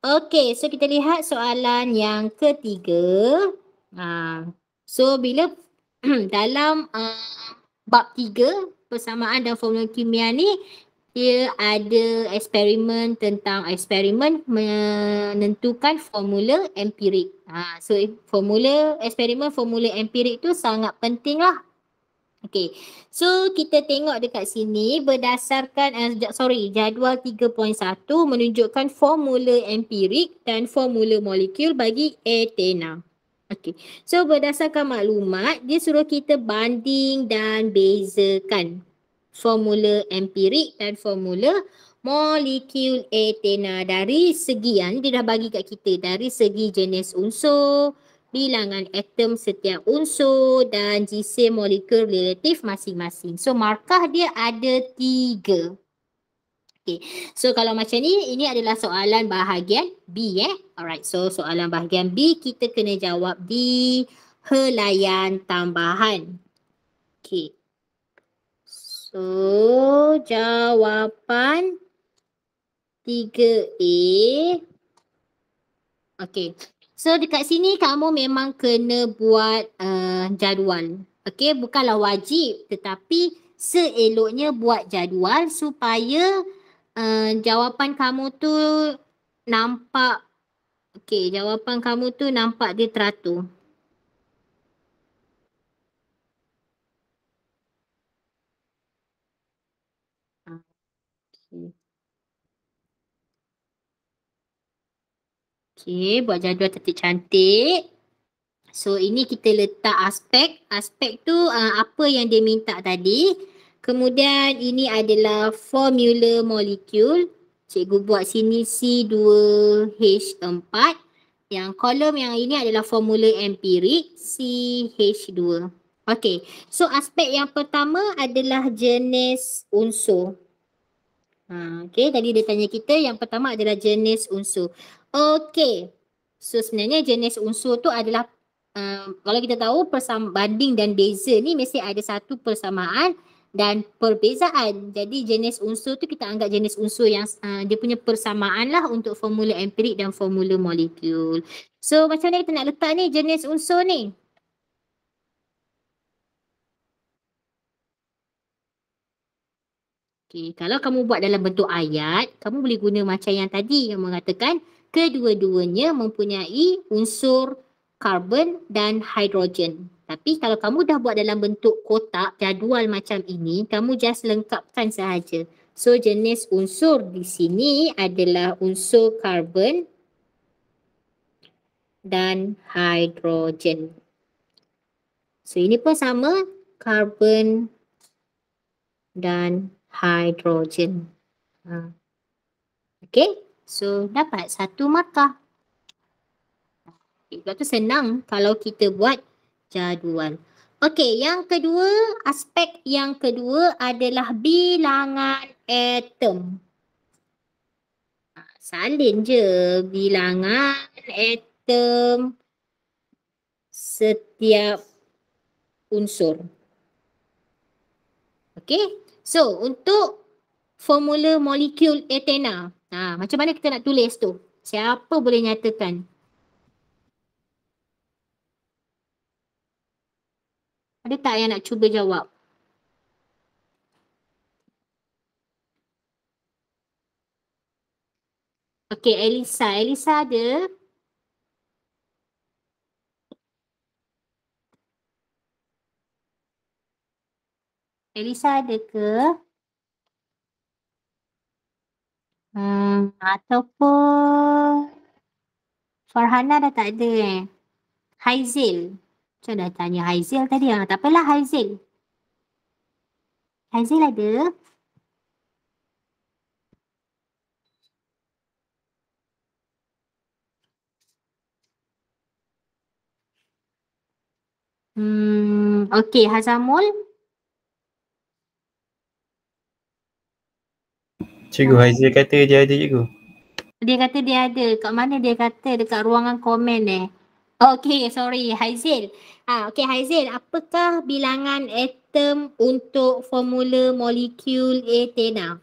Okay so kita lihat soalan yang ketiga. Uh, so bila dalam uh, bab tiga persamaan dan formula kimia ni dia ada eksperimen tentang eksperimen menentukan formula empirik. Ha, so formula eksperimen formula empirik tu sangat penting lah. Okay. So kita tengok dekat sini berdasarkan uh, sorry jadual 3.1 menunjukkan formula empirik dan formula molekul bagi etena. Okay. So berdasarkan maklumat dia suruh kita banding dan bezakan formula empirik dan formula molekul etena dari segi yang dia dah bagi kat kita dari segi jenis unsur bilangan atom setiap unsur dan jisim molekul relatif masing-masing. So markah dia ada tiga. Okay. So kalau macam ni, ini adalah soalan bahagian B eh. Alright, so soalan bahagian B kita kena jawab di helaian tambahan. Okay. So, jawapan 3A. Okay. So, dekat sini kamu memang kena buat uh, jadual. Okay. Bukanlah wajib tetapi seeloknya buat jadual supaya uh, jawapan kamu tu nampak Okay, jawapan kamu tu nampak dia teratur. Okay, buat jadual cantik-cantik. So ini kita letak aspek. Aspek tu uh, apa yang dia minta tadi. Kemudian ini adalah formula molekul. Cikgu buat sini C2H4. Yang kolom yang ini adalah formula empirik CH2. Okay, so aspek yang pertama adalah jenis unsur. Ha, okay, tadi dia tanya kita yang pertama adalah jenis unsur. Okey, So sebenarnya jenis unsur tu adalah uh, kalau kita tahu persam banding dan beza ni mesti ada satu persamaan dan perbezaan. Jadi jenis unsur tu kita anggap jenis unsur yang uh, dia punya persamaan lah untuk formula empirik dan formula molekul. So macam mana kita nak letak ni jenis unsur ni? Okay, kalau kamu buat dalam bentuk ayat, kamu boleh guna macam yang tadi yang mengatakan kedua-duanya mempunyai unsur karbon dan hidrogen. Tapi kalau kamu dah buat dalam bentuk kotak jadual macam ini, kamu just lengkapkan sahaja. So jenis unsur di sini adalah unsur karbon dan hidrogen. So ini pun sama karbon dan hidrogen. Ha. Okay. So dapat satu markah. Sebab tu senang kalau kita buat jadual. Okey, yang kedua, aspek yang kedua adalah bilangan atom. Ha, salin je bilangan atom setiap unsur. Okey, so untuk formula molekul etena. Ha, macam mana kita nak tulis tu? Siapa boleh nyatakan? Ada tak yang nak cuba jawab? Okay, Elisa. Elisa ada? Elisa ada ke? Hmm, ataupun Farhana dah tak ada eh. Haizil. Macam dah tanya Haizil tadi. Ha, tak apalah Haizil. Haizil ada. Hmm, okay, Hazamul. Cikgu ha. kata dia ada cikgu. Dia kata dia ada. Kat mana dia kata? Dekat ruangan komen eh. Okay, sorry Haizil. Ha, okay Haizil, apakah bilangan atom untuk formula molekul etena?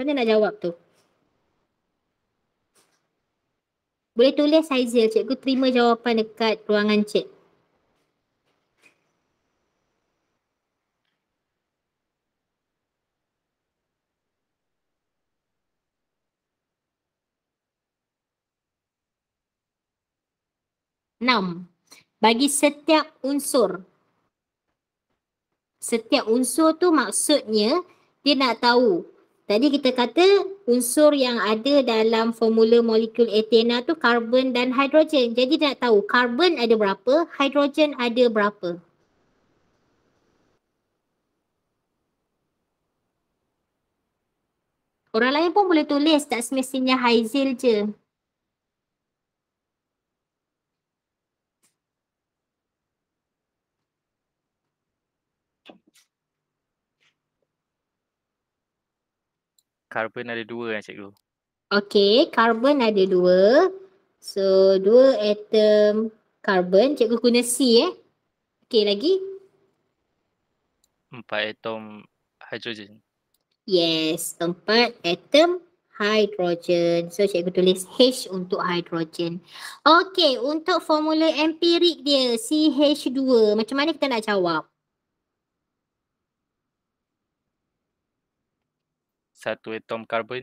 Mana nak jawab tu? Boleh tulis Haizil. Cikgu terima jawapan dekat ruangan cik. Enam. Bagi setiap unsur. Setiap unsur tu maksudnya dia nak tahu. Tadi kita kata unsur yang ada dalam formula molekul etena tu karbon dan hidrogen. Jadi dia nak tahu karbon ada berapa, hidrogen ada berapa. Orang lain pun boleh tulis tak semestinya Haizil je. carbon ada dua kan cikgu? Okay, carbon ada dua. So, dua atom carbon. Cikgu guna C eh. Okay, lagi? Empat atom hidrogen. Yes, empat atom hidrogen, So, cikgu tulis H untuk hidrogen. Okay, untuk formula empirik dia, CH2. Macam mana kita nak jawab? satu atom karbon.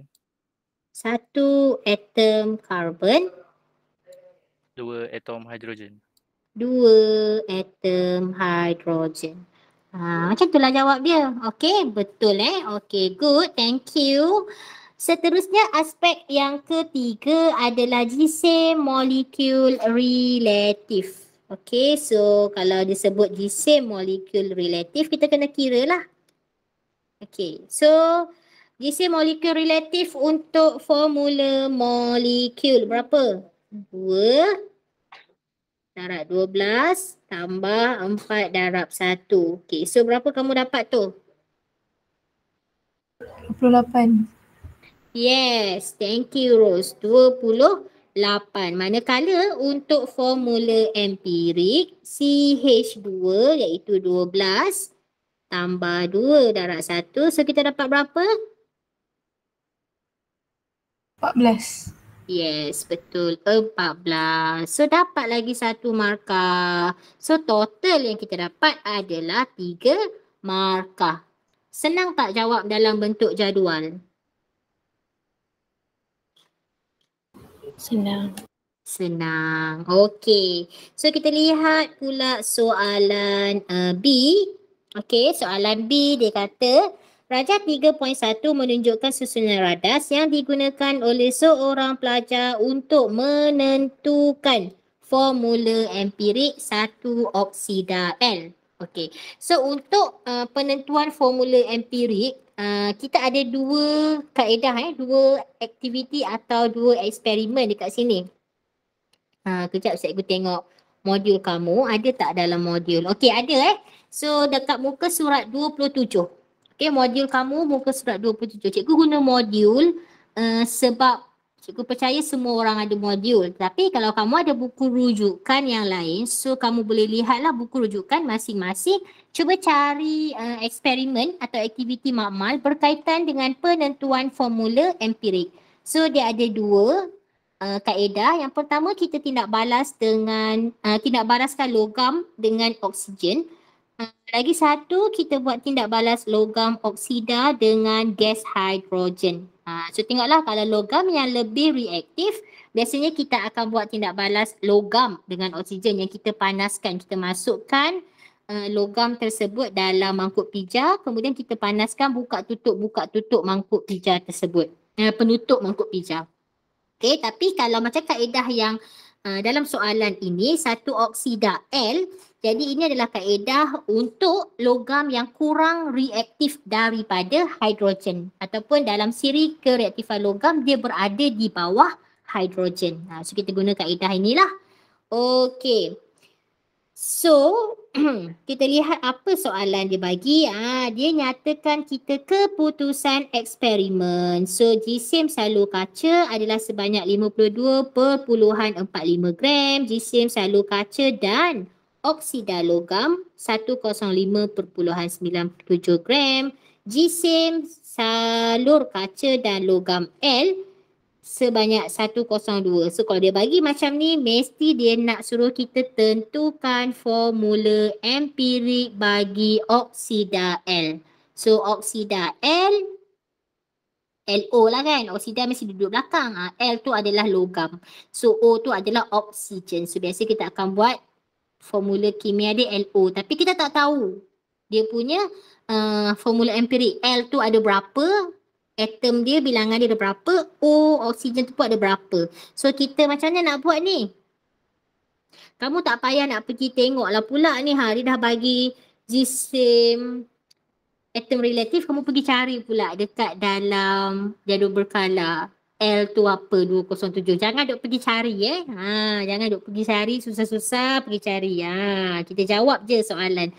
Satu atom karbon. Dua atom hidrogen. Dua atom hidrogen. Ha, macam itulah jawab dia. Okey, betul eh. Okey, good. Thank you. Seterusnya, aspek yang ketiga adalah jisim molecule relatif. Okey, so kalau disebut jisim molecule relatif, kita kena kira lah. Okey, so GC molekul relatif untuk formula molekul berapa? 2 darab 12 tambah 4 darab 1. Okey, so berapa kamu dapat tu? 28. Yes, thank you Rose. 28. Manakala untuk formula empirik CH2 iaitu 12 tambah 2 darab 1. So kita dapat berapa? 14. Yes, betul. 14. So dapat lagi satu markah. So total yang kita dapat adalah 3 markah. Senang tak jawab dalam bentuk jadual? Senang. Senang. Okey. So kita lihat pula soalan uh, B. Okey, soalan B dia kata Rajah 3.1 menunjukkan susunan radas yang digunakan oleh seorang pelajar untuk menentukan formula empirik satu oksida L. Okey. So untuk uh, penentuan formula empirik, uh, kita ada dua kaedah eh, dua aktiviti atau dua eksperimen dekat sini. Ha, uh, kejap saya tengok modul kamu ada tak dalam modul. Okey, ada eh. So dekat muka surat 27. Okay, modul kamu muka surat 27. Cikgu guna modul uh, sebab cikgu percaya semua orang ada modul. Tapi kalau kamu ada buku rujukan yang lain, so kamu boleh lihatlah buku rujukan masing-masing. Cuba cari uh, eksperimen atau aktiviti makmal berkaitan dengan penentuan formula empirik. So dia ada dua uh, kaedah. Yang pertama kita tindak balas dengan, uh, tindak balaskan logam dengan oksigen. Ah, lagi satu kita buat tindak balas logam oksida dengan gas hidrogen. Uh, so tengoklah kalau logam yang lebih reaktif biasanya kita akan buat tindak balas logam dengan oksigen yang kita panaskan. Kita masukkan uh, logam tersebut dalam mangkuk pijar kemudian kita panaskan buka tutup buka tutup mangkuk pijar tersebut. Uh, penutup mangkuk pijar. Okay tapi kalau macam kaedah yang Ah, dalam soalan ini satu oksida L jadi ini adalah kaedah untuk logam yang kurang reaktif daripada hidrogen ataupun dalam siri kereaktifan logam dia berada di bawah hidrogen. Ha, so kita guna kaedah inilah. Okey. So kita lihat apa soalan dia bagi. ha, dia nyatakan kita keputusan eksperimen. So jisim salur kaca adalah sebanyak 52.45 gram jisim salur kaca dan oksida logam 105.97 gram jisim salur kaca dan logam L sebanyak 102. So kalau dia bagi macam ni mesti dia nak suruh kita tentukan formula empirik bagi oksida L. So oksida L LO lah kan. Oksida mesti duduk belakang. Ah, L tu adalah logam. So O tu adalah oksigen. So biasa kita akan buat formula kimia dia LO. Tapi kita tak tahu dia punya uh, formula empirik L tu ada berapa atom dia bilangan dia ada berapa O oh, oksigen tu pun ada berapa So kita macam mana nak buat ni Kamu tak payah nak pergi tengok lah pula ni ha Dia dah bagi the same atom relative Kamu pergi cari pula dekat dalam jadual berkala L tu apa 207 Jangan duk pergi cari eh ha, Jangan duk pergi cari susah-susah pergi cari ha, Kita jawab je soalan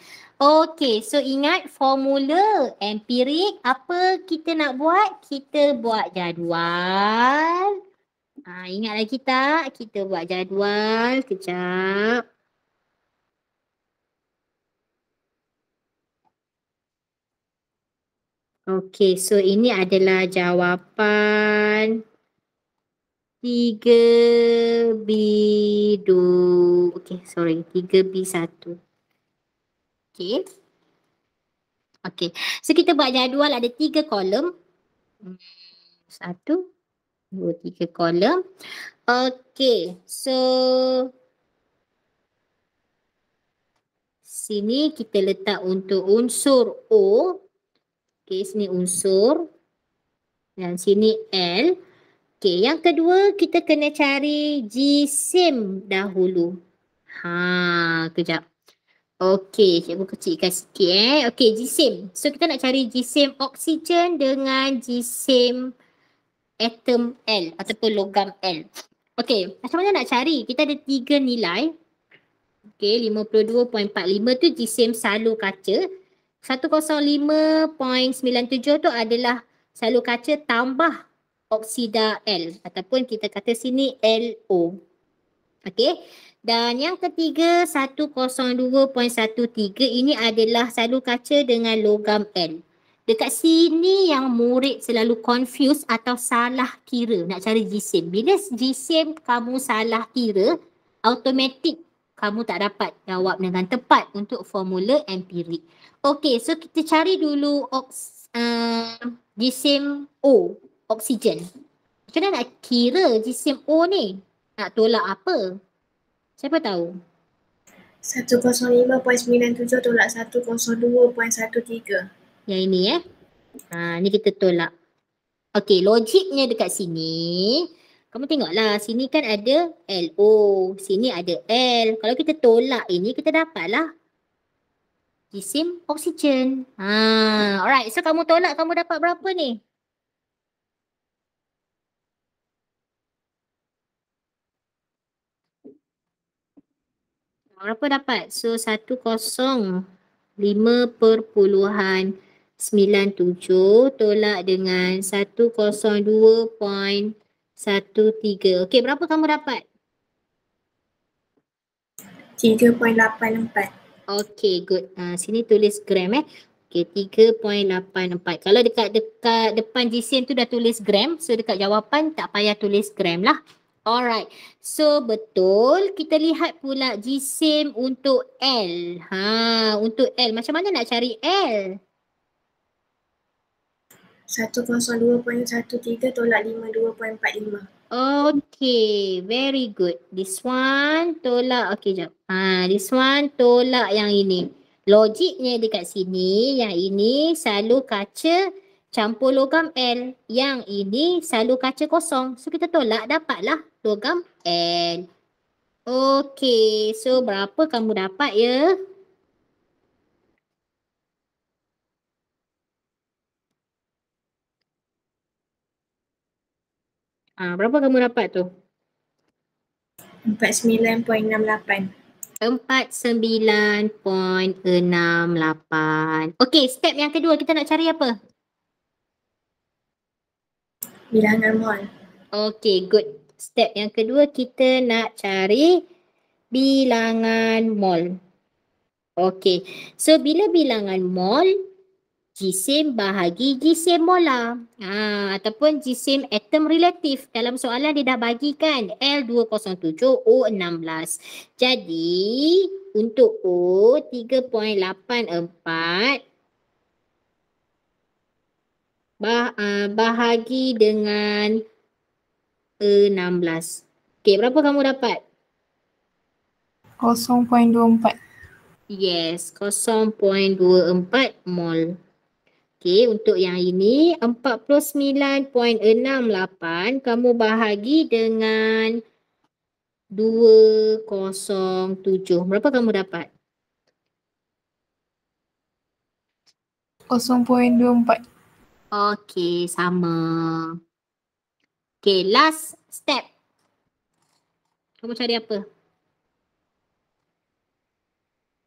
Okay, so ingat formula empirik apa kita nak buat? Kita buat jadual. Ha, ingat lagi tak? Kita buat jadual. Kejap. Okay, so ini adalah jawapan 3B2. Okay, sorry. 3B1. Okay. Okay. So kita buat jadual ada tiga kolom. Satu, dua, tiga kolom. Okay. So sini kita letak untuk unsur O. Okay. Sini unsur. Dan sini L. Okay, yang kedua kita kena cari G dahulu. Ha, kejap. Okey, cikgu kecilkan sikit eh. Okey, jisim. So kita nak cari jisim oksigen dengan jisim atom L ataupun logam L. Okey, macam mana nak cari? Kita ada tiga nilai. Okey, 52.45 tu jisim salur kaca. 105.97 tu adalah salu kaca tambah oksida L ataupun kita kata sini LO. Okey, dan yang ketiga 102.13 ini adalah selalu kaca dengan logam N. Dekat sini yang murid selalu confuse atau salah kira nak cari jisim. Bila jisim kamu salah kira, automatic kamu tak dapat jawab dengan tepat untuk formula empirik. Okey, so kita cari dulu oks, uh, jisim O, oksigen. Macam mana nak kira jisim O ni? Nak tolak apa? Siapa tahu? 105.97 tolak 102.13. Yang ini eh. Ha, ni kita tolak. Okey, logiknya dekat sini. Kamu tengoklah, sini kan ada LO. Sini ada L. Kalau kita tolak ini, kita dapatlah isim oksigen. Ha, alright. So kamu tolak, kamu dapat berapa ni? Berapa dapat? So satu kosong lima perpuluhan sembilan tujuh tolak dengan satu satu kosong dua point tiga. Okey, berapa kamu dapat? Tiga point lapan empat. Okey, good. Ha, sini tulis gram eh. Okey, tiga point lapan empat. Kalau dekat dekat depan jisim tu dah tulis gram, so dekat jawapan tak payah tulis gram lah. Alright. So betul kita lihat pula jisim untuk L. Ha, untuk L. Macam mana nak cari L? 102.13 tolak 52.45. Okay, very good. This one tolak, okay jap. Ha, this one tolak yang ini. Logiknya dekat sini, yang ini selalu kaca campur logam L. Yang ini selalu kaca kosong. So kita tolak dapatlah logam L. Okey, so berapa kamu dapat ya? Ah, berapa kamu dapat tu? 49.68 49.68 Okey, step yang kedua kita nak cari apa? bilangan mol. Okay, good. Step yang kedua kita nak cari bilangan mol. Okay, so bila bilangan mol, jisim bahagi jisim mola. Ha, ataupun jisim atom relatif. Dalam soalan dia dah bagikan L207 O16. Jadi untuk O 3.84 bah, uh, bahagi dengan 16. Okey, berapa kamu dapat? 0.24. Yes, 0.24 mol. Okey, untuk yang ini 49.68 kamu bahagi dengan 207. Berapa kamu dapat? 0.24. Okay, sama. Okay, last step. Kamu cari apa?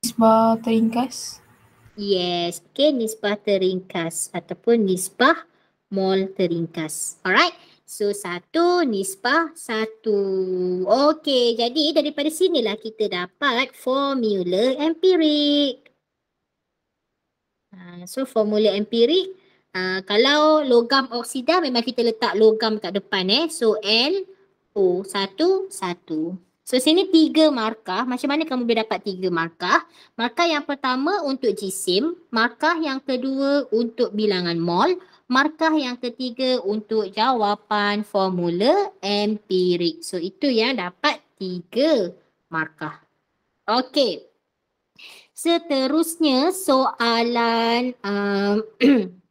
Nisbah teringkas. Yes, okay. Nisbah teringkas ataupun nisbah mol teringkas. Alright. So, satu nisbah satu. Okay, jadi daripada sinilah kita dapat formula empirik. Ha, so, formula empirik Ah, kalau logam oksida memang kita letak logam kat depan eh. So L O satu satu. So sini tiga markah. Macam mana kamu boleh dapat tiga markah? Markah yang pertama untuk jisim. Markah yang kedua untuk bilangan mol. Markah yang ketiga untuk jawapan formula empirik. So itu yang dapat tiga markah. Okay. Seterusnya soalan um,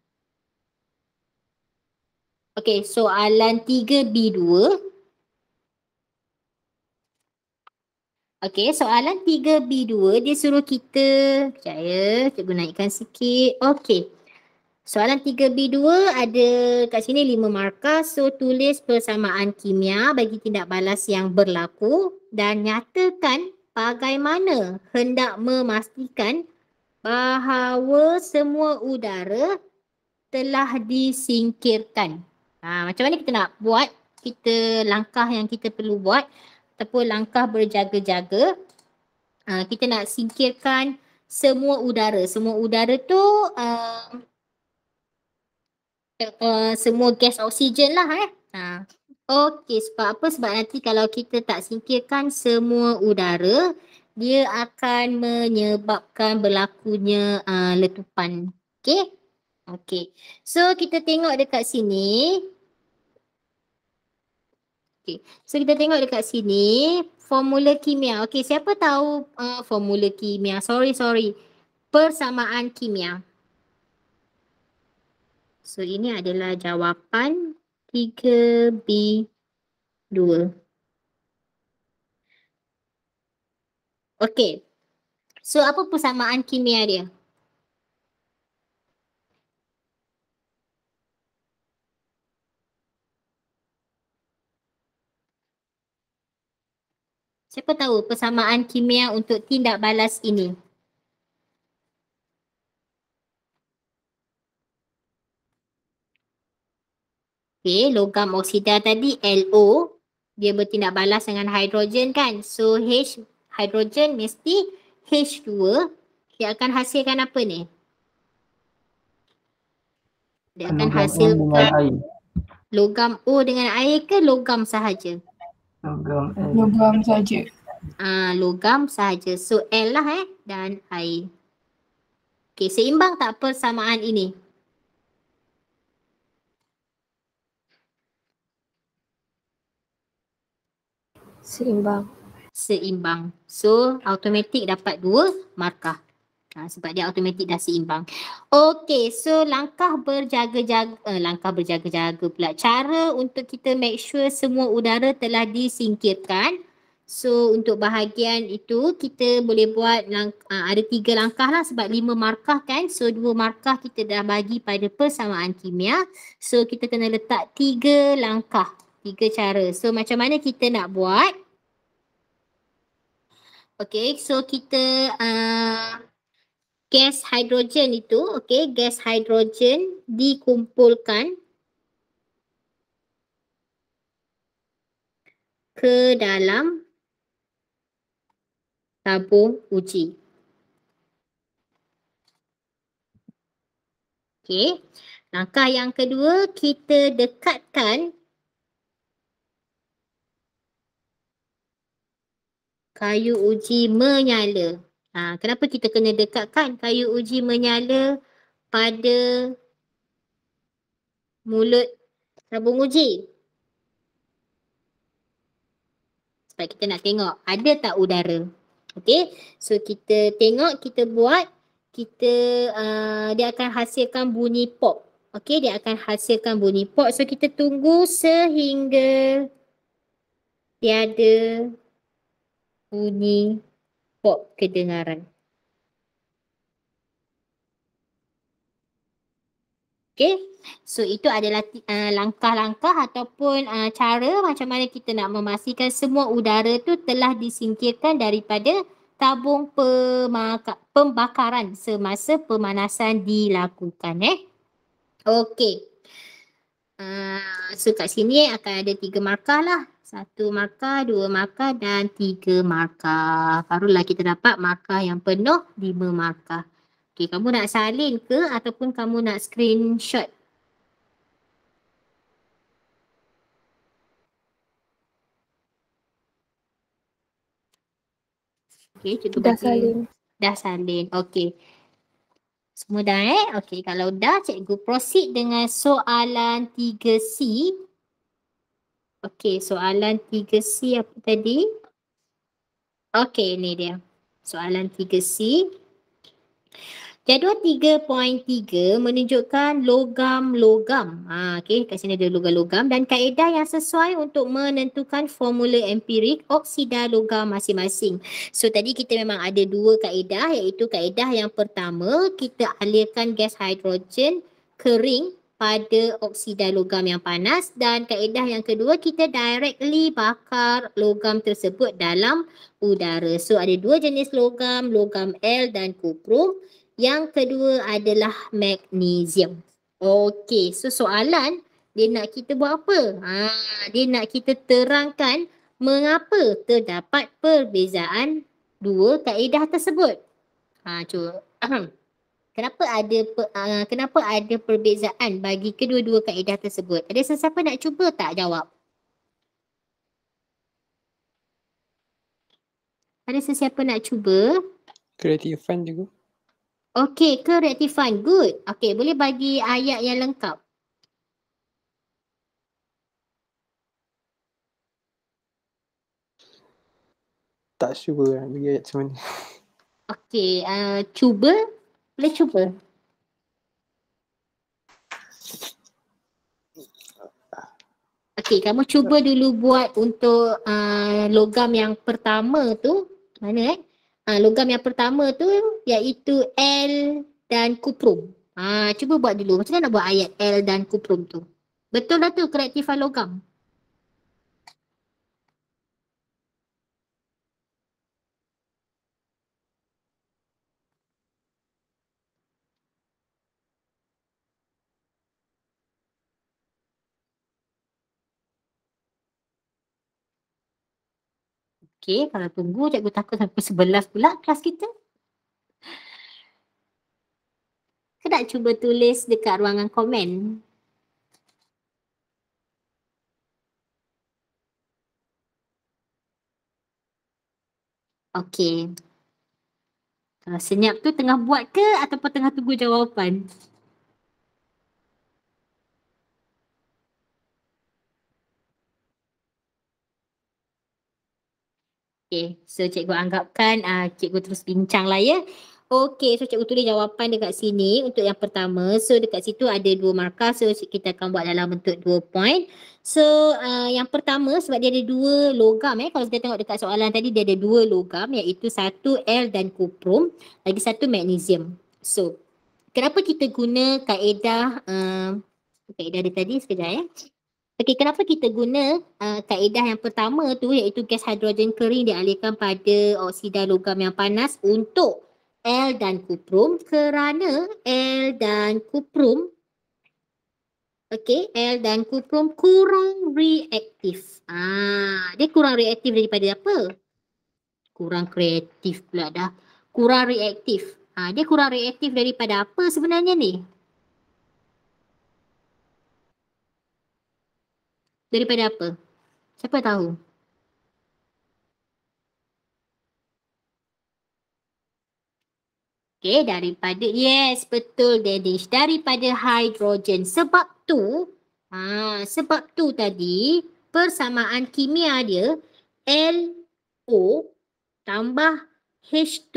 Okey, soalan 3B2. Okey, soalan 3B2 dia suruh kita, kejap ya, cikgu naikkan sikit. Okey. Soalan 3B2 ada kat sini 5 markah. So tulis persamaan kimia bagi tindak balas yang berlaku dan nyatakan bagaimana hendak memastikan bahawa semua udara telah disingkirkan. Ha, macam mana kita nak buat kita langkah yang kita perlu buat ataupun langkah berjaga-jaga ha, kita nak singkirkan semua udara. Semua udara tu uh, uh, semua gas oksigen lah eh. Ha. Okey sebab apa? Sebab nanti kalau kita tak singkirkan semua udara dia akan menyebabkan berlakunya uh, letupan. Okey? Okey. So kita tengok dekat sini Okey. So kita tengok dekat sini formula kimia. Okey, siapa tahu uh, formula kimia? Sorry, sorry. Persamaan kimia. So ini adalah jawapan 3B2. Okey. So apa persamaan kimia dia? Siapa tahu persamaan kimia untuk tindak balas ini? Okey, logam oksida tadi LO. Dia bertindak balas dengan hidrogen kan? So H hidrogen mesti H2. Dia akan hasilkan apa ni? Dia akan logam hasilkan logam O dengan air ke logam sahaja? Logam saja. Logam saja. Ah, logam saja. So L lah eh dan I. Okay seimbang tak persamaan ini? Seimbang. Seimbang. So, automatik dapat dua markah. Ha, sebab dia automatik dah seimbang. Okay, so langkah berjaga-jaga, eh, langkah berjaga-jaga pula. Cara untuk kita make sure semua udara telah disingkirkan. So untuk bahagian itu kita boleh buat ha, ada tiga langkah lah sebab lima markah kan. So dua markah kita dah bagi pada persamaan kimia. So kita kena letak tiga langkah, tiga cara. So macam mana kita nak buat? Okay, so kita uh, gas hidrogen itu, okay, gas hidrogen dikumpulkan ke dalam tabung uji. Okay, langkah yang kedua kita dekatkan kayu uji menyala. Ha, kenapa kita kena dekatkan kayu uji menyala pada mulut tabung uji? Sebab kita nak tengok ada tak udara. Okay, so kita tengok, kita buat, kita uh, dia akan hasilkan bunyi pop. Okay, dia akan hasilkan bunyi pop. So kita tunggu sehingga tiada bunyi pop support kedengaran. Okay, so itu adalah eh, langkah-langkah uh, ataupun uh, cara macam mana kita nak memastikan semua udara tu telah disingkirkan daripada tabung pembakaran semasa pemanasan dilakukan eh. Okay, uh, ah, so kat sini akan ada tiga markah lah. Satu markah, dua markah dan tiga markah. Barulah kita dapat markah yang penuh lima markah. Okey, kamu nak salin ke ataupun kamu nak screenshot? Okey, cuba dah salin. Dah salin. Okey. Semua dah eh? Okey, kalau dah cikgu proceed dengan soalan 3C Okey, soalan 3C apa tadi? Okey, ni dia. Soalan 3C. Jadual 3.3 menunjukkan logam-logam. Ha, okey, kat sini ada logam-logam dan kaedah yang sesuai untuk menentukan formula empirik oksida logam masing-masing. So tadi kita memang ada dua kaedah iaitu kaedah yang pertama kita alirkan gas hidrogen kering pada oksida logam yang panas dan kaedah yang kedua kita directly bakar logam tersebut dalam udara. So ada dua jenis logam, logam L dan kuprum. Yang kedua adalah magnesium. Okey, so soalan dia nak kita buat apa? Ha, dia nak kita terangkan mengapa terdapat perbezaan dua kaedah tersebut. Ha, cuba. kenapa ada uh, kenapa ada perbezaan bagi kedua-dua kaedah tersebut? Ada sesiapa nak cuba tak jawab? Ada sesiapa nak cuba? Kreatifan juga. Okay, kreatifan Good. Okay, boleh bagi ayat yang lengkap. Tak cuba lah bagi ayat macam mana. Okay, uh, ah, cuba boleh cuba. Okey, kamu cuba dulu buat untuk uh, logam yang pertama tu. Mana eh? Uh, logam yang pertama tu iaitu L dan kuprum. Ah, uh, cuba buat dulu. Macam mana nak buat ayat L dan kuprum tu? Betul lah tu kreatifan logam. Ah, okey kalau tunggu cikgu takut sampai sebelas pula kelas kita kena cuba tulis dekat ruangan komen okey kalau senyap tu tengah buat ke ataupun tengah tunggu jawapan Okay, so cikgu anggapkan uh, cikgu terus bincang lah ya. Okay, so cikgu tulis jawapan dekat sini untuk yang pertama. So dekat situ ada dua markah. So kita akan buat dalam bentuk dua point. So uh, yang pertama sebab dia ada dua logam eh. Kalau kita tengok dekat soalan tadi dia ada dua logam iaitu satu L dan kuprum, Lagi satu magnesium. So kenapa kita guna kaedah, uh, kaedah dia tadi sekejap ya. Okey, kenapa kita guna uh, kaedah yang pertama tu iaitu gas hidrogen kering dialihkan pada oksida logam yang panas untuk L dan kuprum kerana L dan kuprum Okey, L dan kuprum kurang reaktif. Ah, dia kurang reaktif daripada apa? Kurang kreatif pula dah. Kurang reaktif. Ah, dia kurang reaktif daripada apa sebenarnya ni? Daripada apa? Siapa tahu? Okay, daripada, yes, betul, Dedish. Daripada hidrogen. Sebab tu, ha, sebab tu tadi, persamaan kimia dia, LO tambah H2.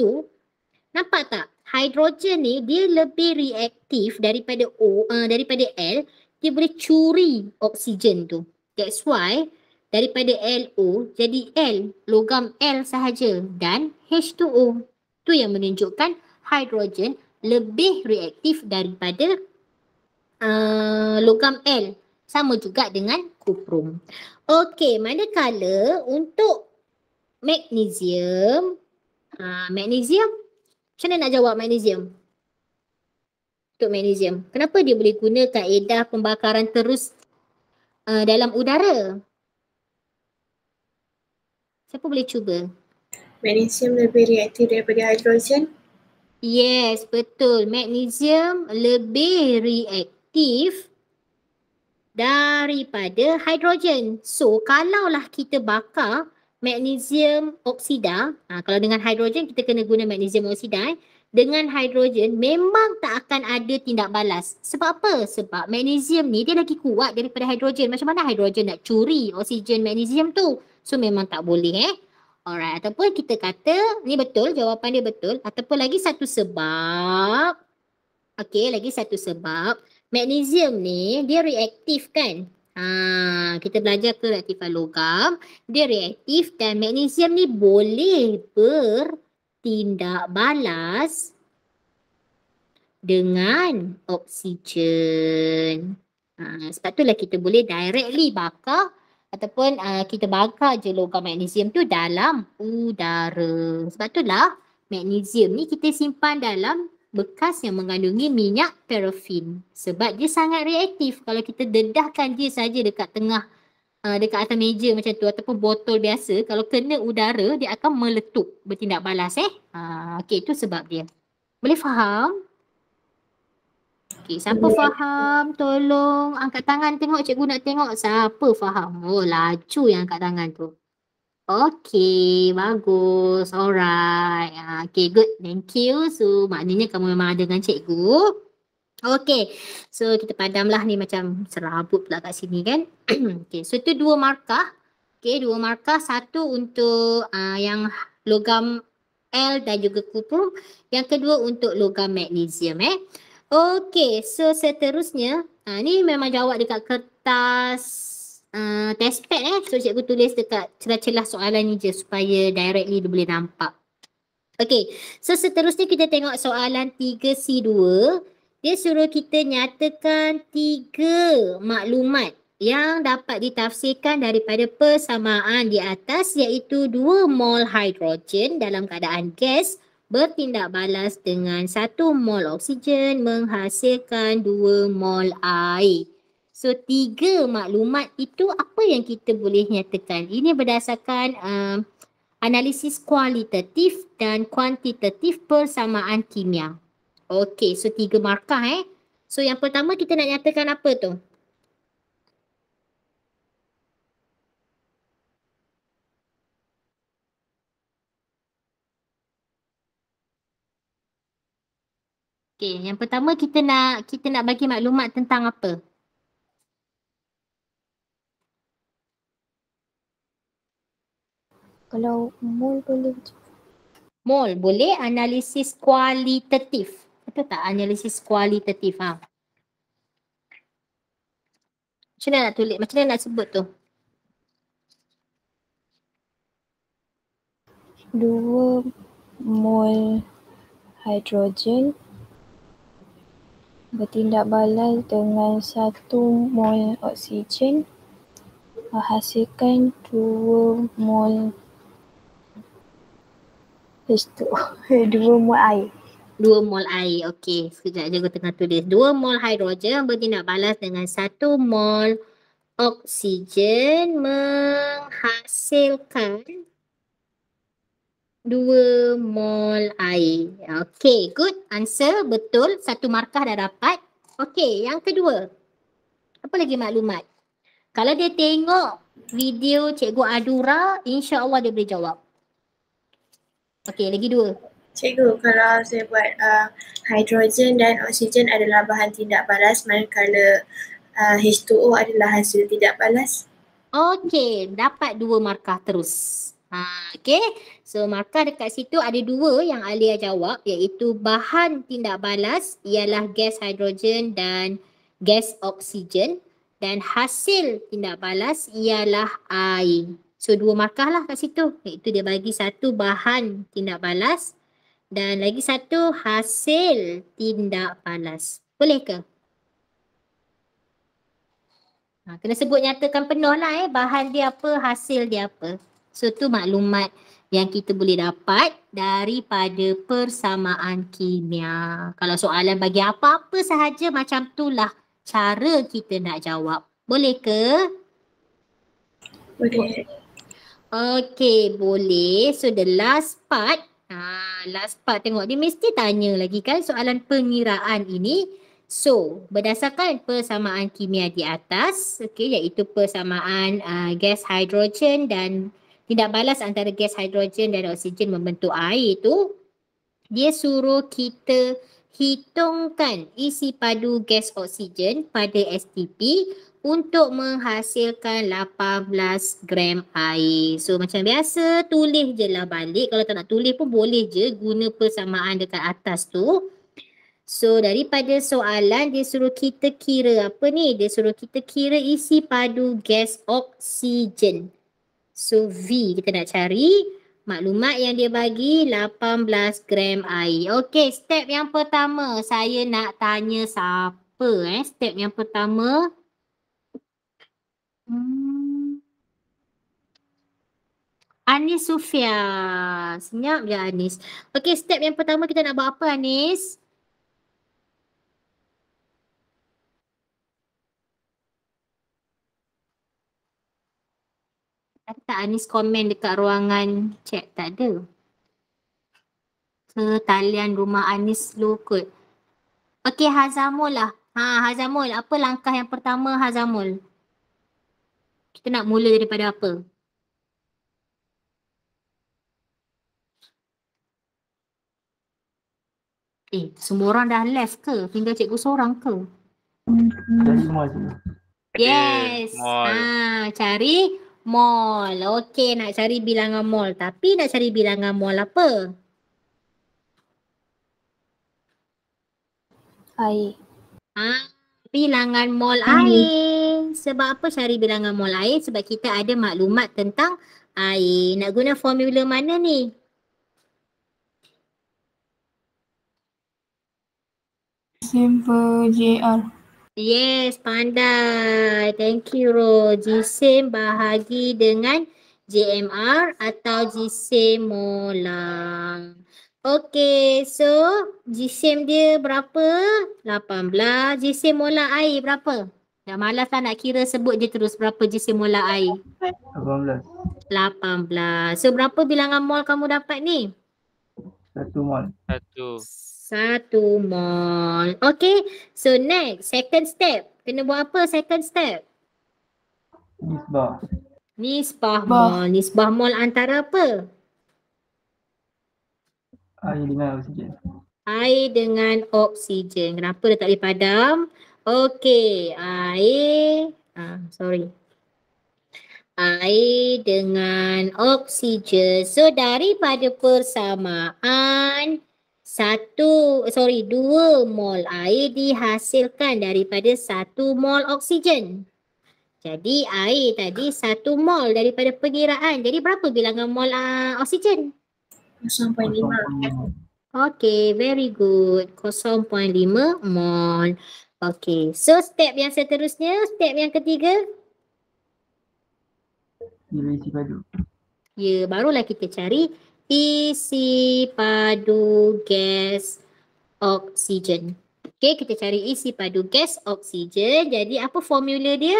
Nampak tak? Hidrogen ni, dia lebih reaktif daripada O, uh, daripada L. Dia boleh curi oksigen tu. That's why daripada LO jadi L, logam L sahaja dan H2O. tu yang menunjukkan hidrogen lebih reaktif daripada uh, logam L. Sama juga dengan kuprum. Okey, manakala untuk magnesium, uh, magnesium, macam mana nak jawab magnesium? Untuk magnesium, kenapa dia boleh guna kaedah pembakaran terus uh, dalam udara. Siapa boleh cuba? Magnesium lebih reaktif daripada hidrogen. Yes, betul. Magnesium lebih reaktif daripada hidrogen. So, kalaulah kita bakar magnesium oksida, ha, kalau dengan hidrogen kita kena guna magnesium oksida eh dengan hidrogen memang tak akan ada tindak balas. Sebab apa? Sebab magnesium ni dia lagi kuat daripada hidrogen. Macam mana hidrogen nak curi oksigen magnesium tu? So memang tak boleh eh. Alright, ataupun kita kata ni betul, jawapan dia betul. Ataupun lagi satu sebab. Okay, lagi satu sebab. Magnesium ni dia reaktif kan? Ha, kita belajar ke reaktifan logam. Dia reaktif dan magnesium ni boleh ber tindak balas dengan oksigen. Ha, sebab itulah kita boleh directly bakar ataupun uh, kita bakar je logam magnesium tu dalam udara. Sebab itulah magnesium ni kita simpan dalam bekas yang mengandungi minyak paraffin. Sebab dia sangat reaktif kalau kita dedahkan dia saja dekat tengah uh, dekat atas meja macam tu ataupun botol biasa kalau kena udara dia akan meletup bertindak balas eh. Uh, ah, okay itu sebab dia. Boleh faham? Okay siapa yeah. faham tolong angkat tangan tengok cikgu nak tengok siapa faham. Oh laju yang angkat tangan tu. Okay, bagus. Alright. Ah, okay, good. Thank you. So, maknanya kamu memang ada dengan cikgu. Okay, so kita padamlah ni macam serabut pula kat sini kan. okay, so tu dua markah. Okay, dua markah. Satu untuk uh, yang logam L dan juga kuprum. Yang kedua untuk logam magnesium eh. Okay, so seterusnya. Uh, ni memang jawab dekat kertas uh, ah, test pad eh. So cikgu tulis dekat celah-celah soalan ni je supaya directly dia boleh nampak. Okay, so seterusnya kita tengok soalan 3C2 dia suruh kita nyatakan tiga maklumat yang dapat ditafsirkan daripada persamaan di atas iaitu dua mol hidrogen dalam keadaan gas bertindak balas dengan satu mol oksigen menghasilkan dua mol air. So tiga maklumat itu apa yang kita boleh nyatakan? Ini berdasarkan uh, analisis kualitatif dan kuantitatif persamaan kimia. Okey, so tiga markah eh. So yang pertama kita nak nyatakan apa tu? Okey, yang pertama kita nak kita nak bagi maklumat tentang apa? Kalau mol boleh. Mol boleh analisis kualitatif. Betul tak? Analisis kualitatif. Ha? Macam mana nak tulis? Macam mana nak sebut tu? Dua mol hidrogen bertindak balas dengan satu mol oksigen menghasilkan dua mol H2, dua mol air dua mol air. Okey, sekejap je aku tengah tulis. Dua mol hidrogen bertindak balas dengan satu mol oksigen menghasilkan dua mol air. Okey, good. Answer betul. Satu markah dah dapat. Okey, yang kedua. Apa lagi maklumat? Kalau dia tengok video Cikgu Adura, insya Allah dia boleh jawab. Okey, lagi dua. Cikgu, kalau saya buat uh, hidrogen dan oksigen adalah bahan tidak balas manakala uh, H2O adalah hasil tidak balas? Okey, dapat dua markah terus. Ha, okay. So markah dekat situ ada dua yang Alia jawab iaitu bahan tindak balas ialah gas hidrogen dan gas oksigen dan hasil tindak balas ialah air. So dua markah lah kat situ. Iaitu dia bagi satu bahan tindak balas dan lagi satu, hasil tindak balas. Boleh ke? Ha, kena sebut nyatakan penuh lah eh. Bahan dia apa, hasil dia apa. So tu maklumat yang kita boleh dapat daripada persamaan kimia. Kalau soalan bagi apa-apa sahaja macam itulah cara kita nak jawab. Boleh ke? Boleh. Okey, boleh. So the last part. Haa. Ah, last part tengok dia mesti tanya lagi kan soalan pengiraan ini. So, berdasarkan persamaan kimia di atas, okey iaitu persamaan uh, gas hidrogen dan tidak balas antara gas hidrogen dan oksigen membentuk air itu, dia suruh kita hitungkan isi padu gas oksigen pada STP untuk menghasilkan 18 gram air. So macam biasa tulis je lah balik. Kalau tak nak tulis pun boleh je guna persamaan dekat atas tu. So daripada soalan dia suruh kita kira apa ni? Dia suruh kita kira isi padu gas oksigen. So V kita nak cari maklumat yang dia bagi 18 gram air. Okay step yang pertama saya nak tanya siapa eh. Step yang pertama Hmm. Anis Sufia. Senyap je Anis. Okay, step yang pertama kita nak buat apa Anis? Ada tak Anis komen dekat ruangan chat? Tak ada. Ke talian rumah Anis lu kot. Okay, Hazamul lah. Ha, Hazamul, apa langkah yang pertama Hazamul? kita nak mula daripada apa? Eh, semua orang dah left ke? Tinggal cikgu seorang ke? Ada semua semua. Yes. Ha, cari mall. Okey, nak cari bilangan mall. Tapi nak cari bilangan mall apa? Air. Ha? bilangan mol hmm. air. Sebab apa cari bilangan mol air? Sebab kita ada maklumat tentang air. Nak guna formula mana ni? Simple JR. Yes, pandai. Thank you, Ro. Jisim bahagi dengan JMR atau jisim molang. Okey, so jisim dia berapa? 18. Jisim molar air berapa? Dah malas lah nak kira sebut je terus berapa jisim molar air. 18. 18. So berapa bilangan mol kamu dapat ni? Satu mol. Satu. Satu mol. Okey, so next. Second step. Kena buat apa second step? Nisbah. Nisbah mol. Nisbah mol antara apa? Air dengan oksigen. Air dengan oksigen. Kenapa dia tak boleh padam? Okey, air. Ah, sorry. Air dengan oksigen. So daripada persamaan satu, sorry, dua mol air dihasilkan daripada satu mol oksigen. Jadi air tadi satu mol daripada pengiraan. Jadi berapa bilangan mol uh, oksigen? 0.5. Okay, very good. 0.5 mol. Okay, so step yang seterusnya, step yang ketiga. Isi padu. Ya, yeah, barulah kita cari isi padu gas oksigen. Okay, kita cari isi padu gas oksigen. Jadi apa formula dia?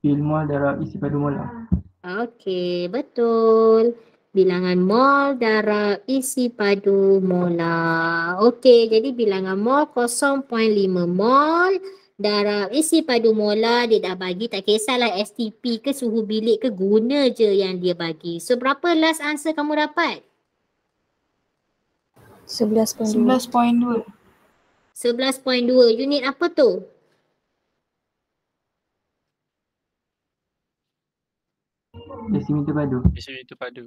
fil mol darab isi padu molar. Okey, betul. Bilangan mol darab isi padu molar. Okey, jadi bilangan mol 0.5 mol darab isi padu molar dia dah bagi tak kisahlah STP ke suhu bilik ke guna je yang dia bagi. So berapa last answer kamu dapat? 11.2 11.2 11.2 unit apa tu? Desimeter padu. Desimeter padu.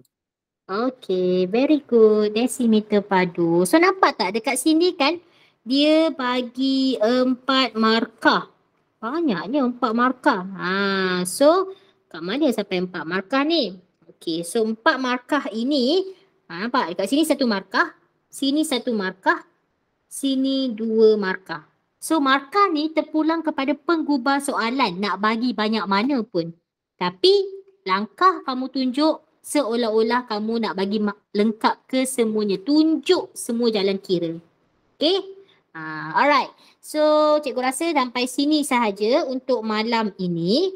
Okay, very good. Desimeter padu. So nampak tak dekat sini kan dia bagi empat markah. Banyaknya empat markah. Ha, so kat mana sampai empat markah ni? Okay, so empat markah ini ha, nampak dekat sini satu markah. Sini satu markah. Sini dua markah. So markah ni terpulang kepada penggubah soalan nak bagi banyak mana pun. Tapi langkah kamu tunjuk seolah-olah kamu nak bagi lengkap ke semuanya. Tunjuk semua jalan kira. Okay? Uh, ha, alright. So cikgu rasa sampai sini sahaja untuk malam ini.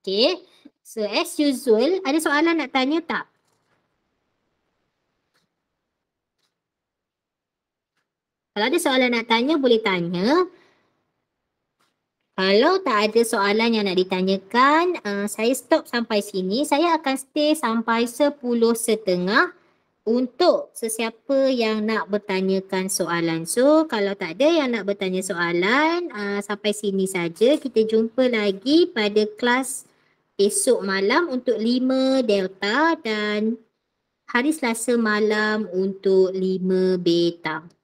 Okay. So as usual, ada soalan nak tanya tak? Kalau ada soalan nak tanya, boleh tanya. Kalau tak ada soalan yang nak ditanyakan, uh, saya stop sampai sini. Saya akan stay sampai sepuluh setengah untuk sesiapa yang nak bertanyakan soalan. So, kalau tak ada yang nak bertanya soalan, uh, sampai sini saja. Kita jumpa lagi pada kelas esok malam untuk lima delta dan hari selasa malam untuk lima beta.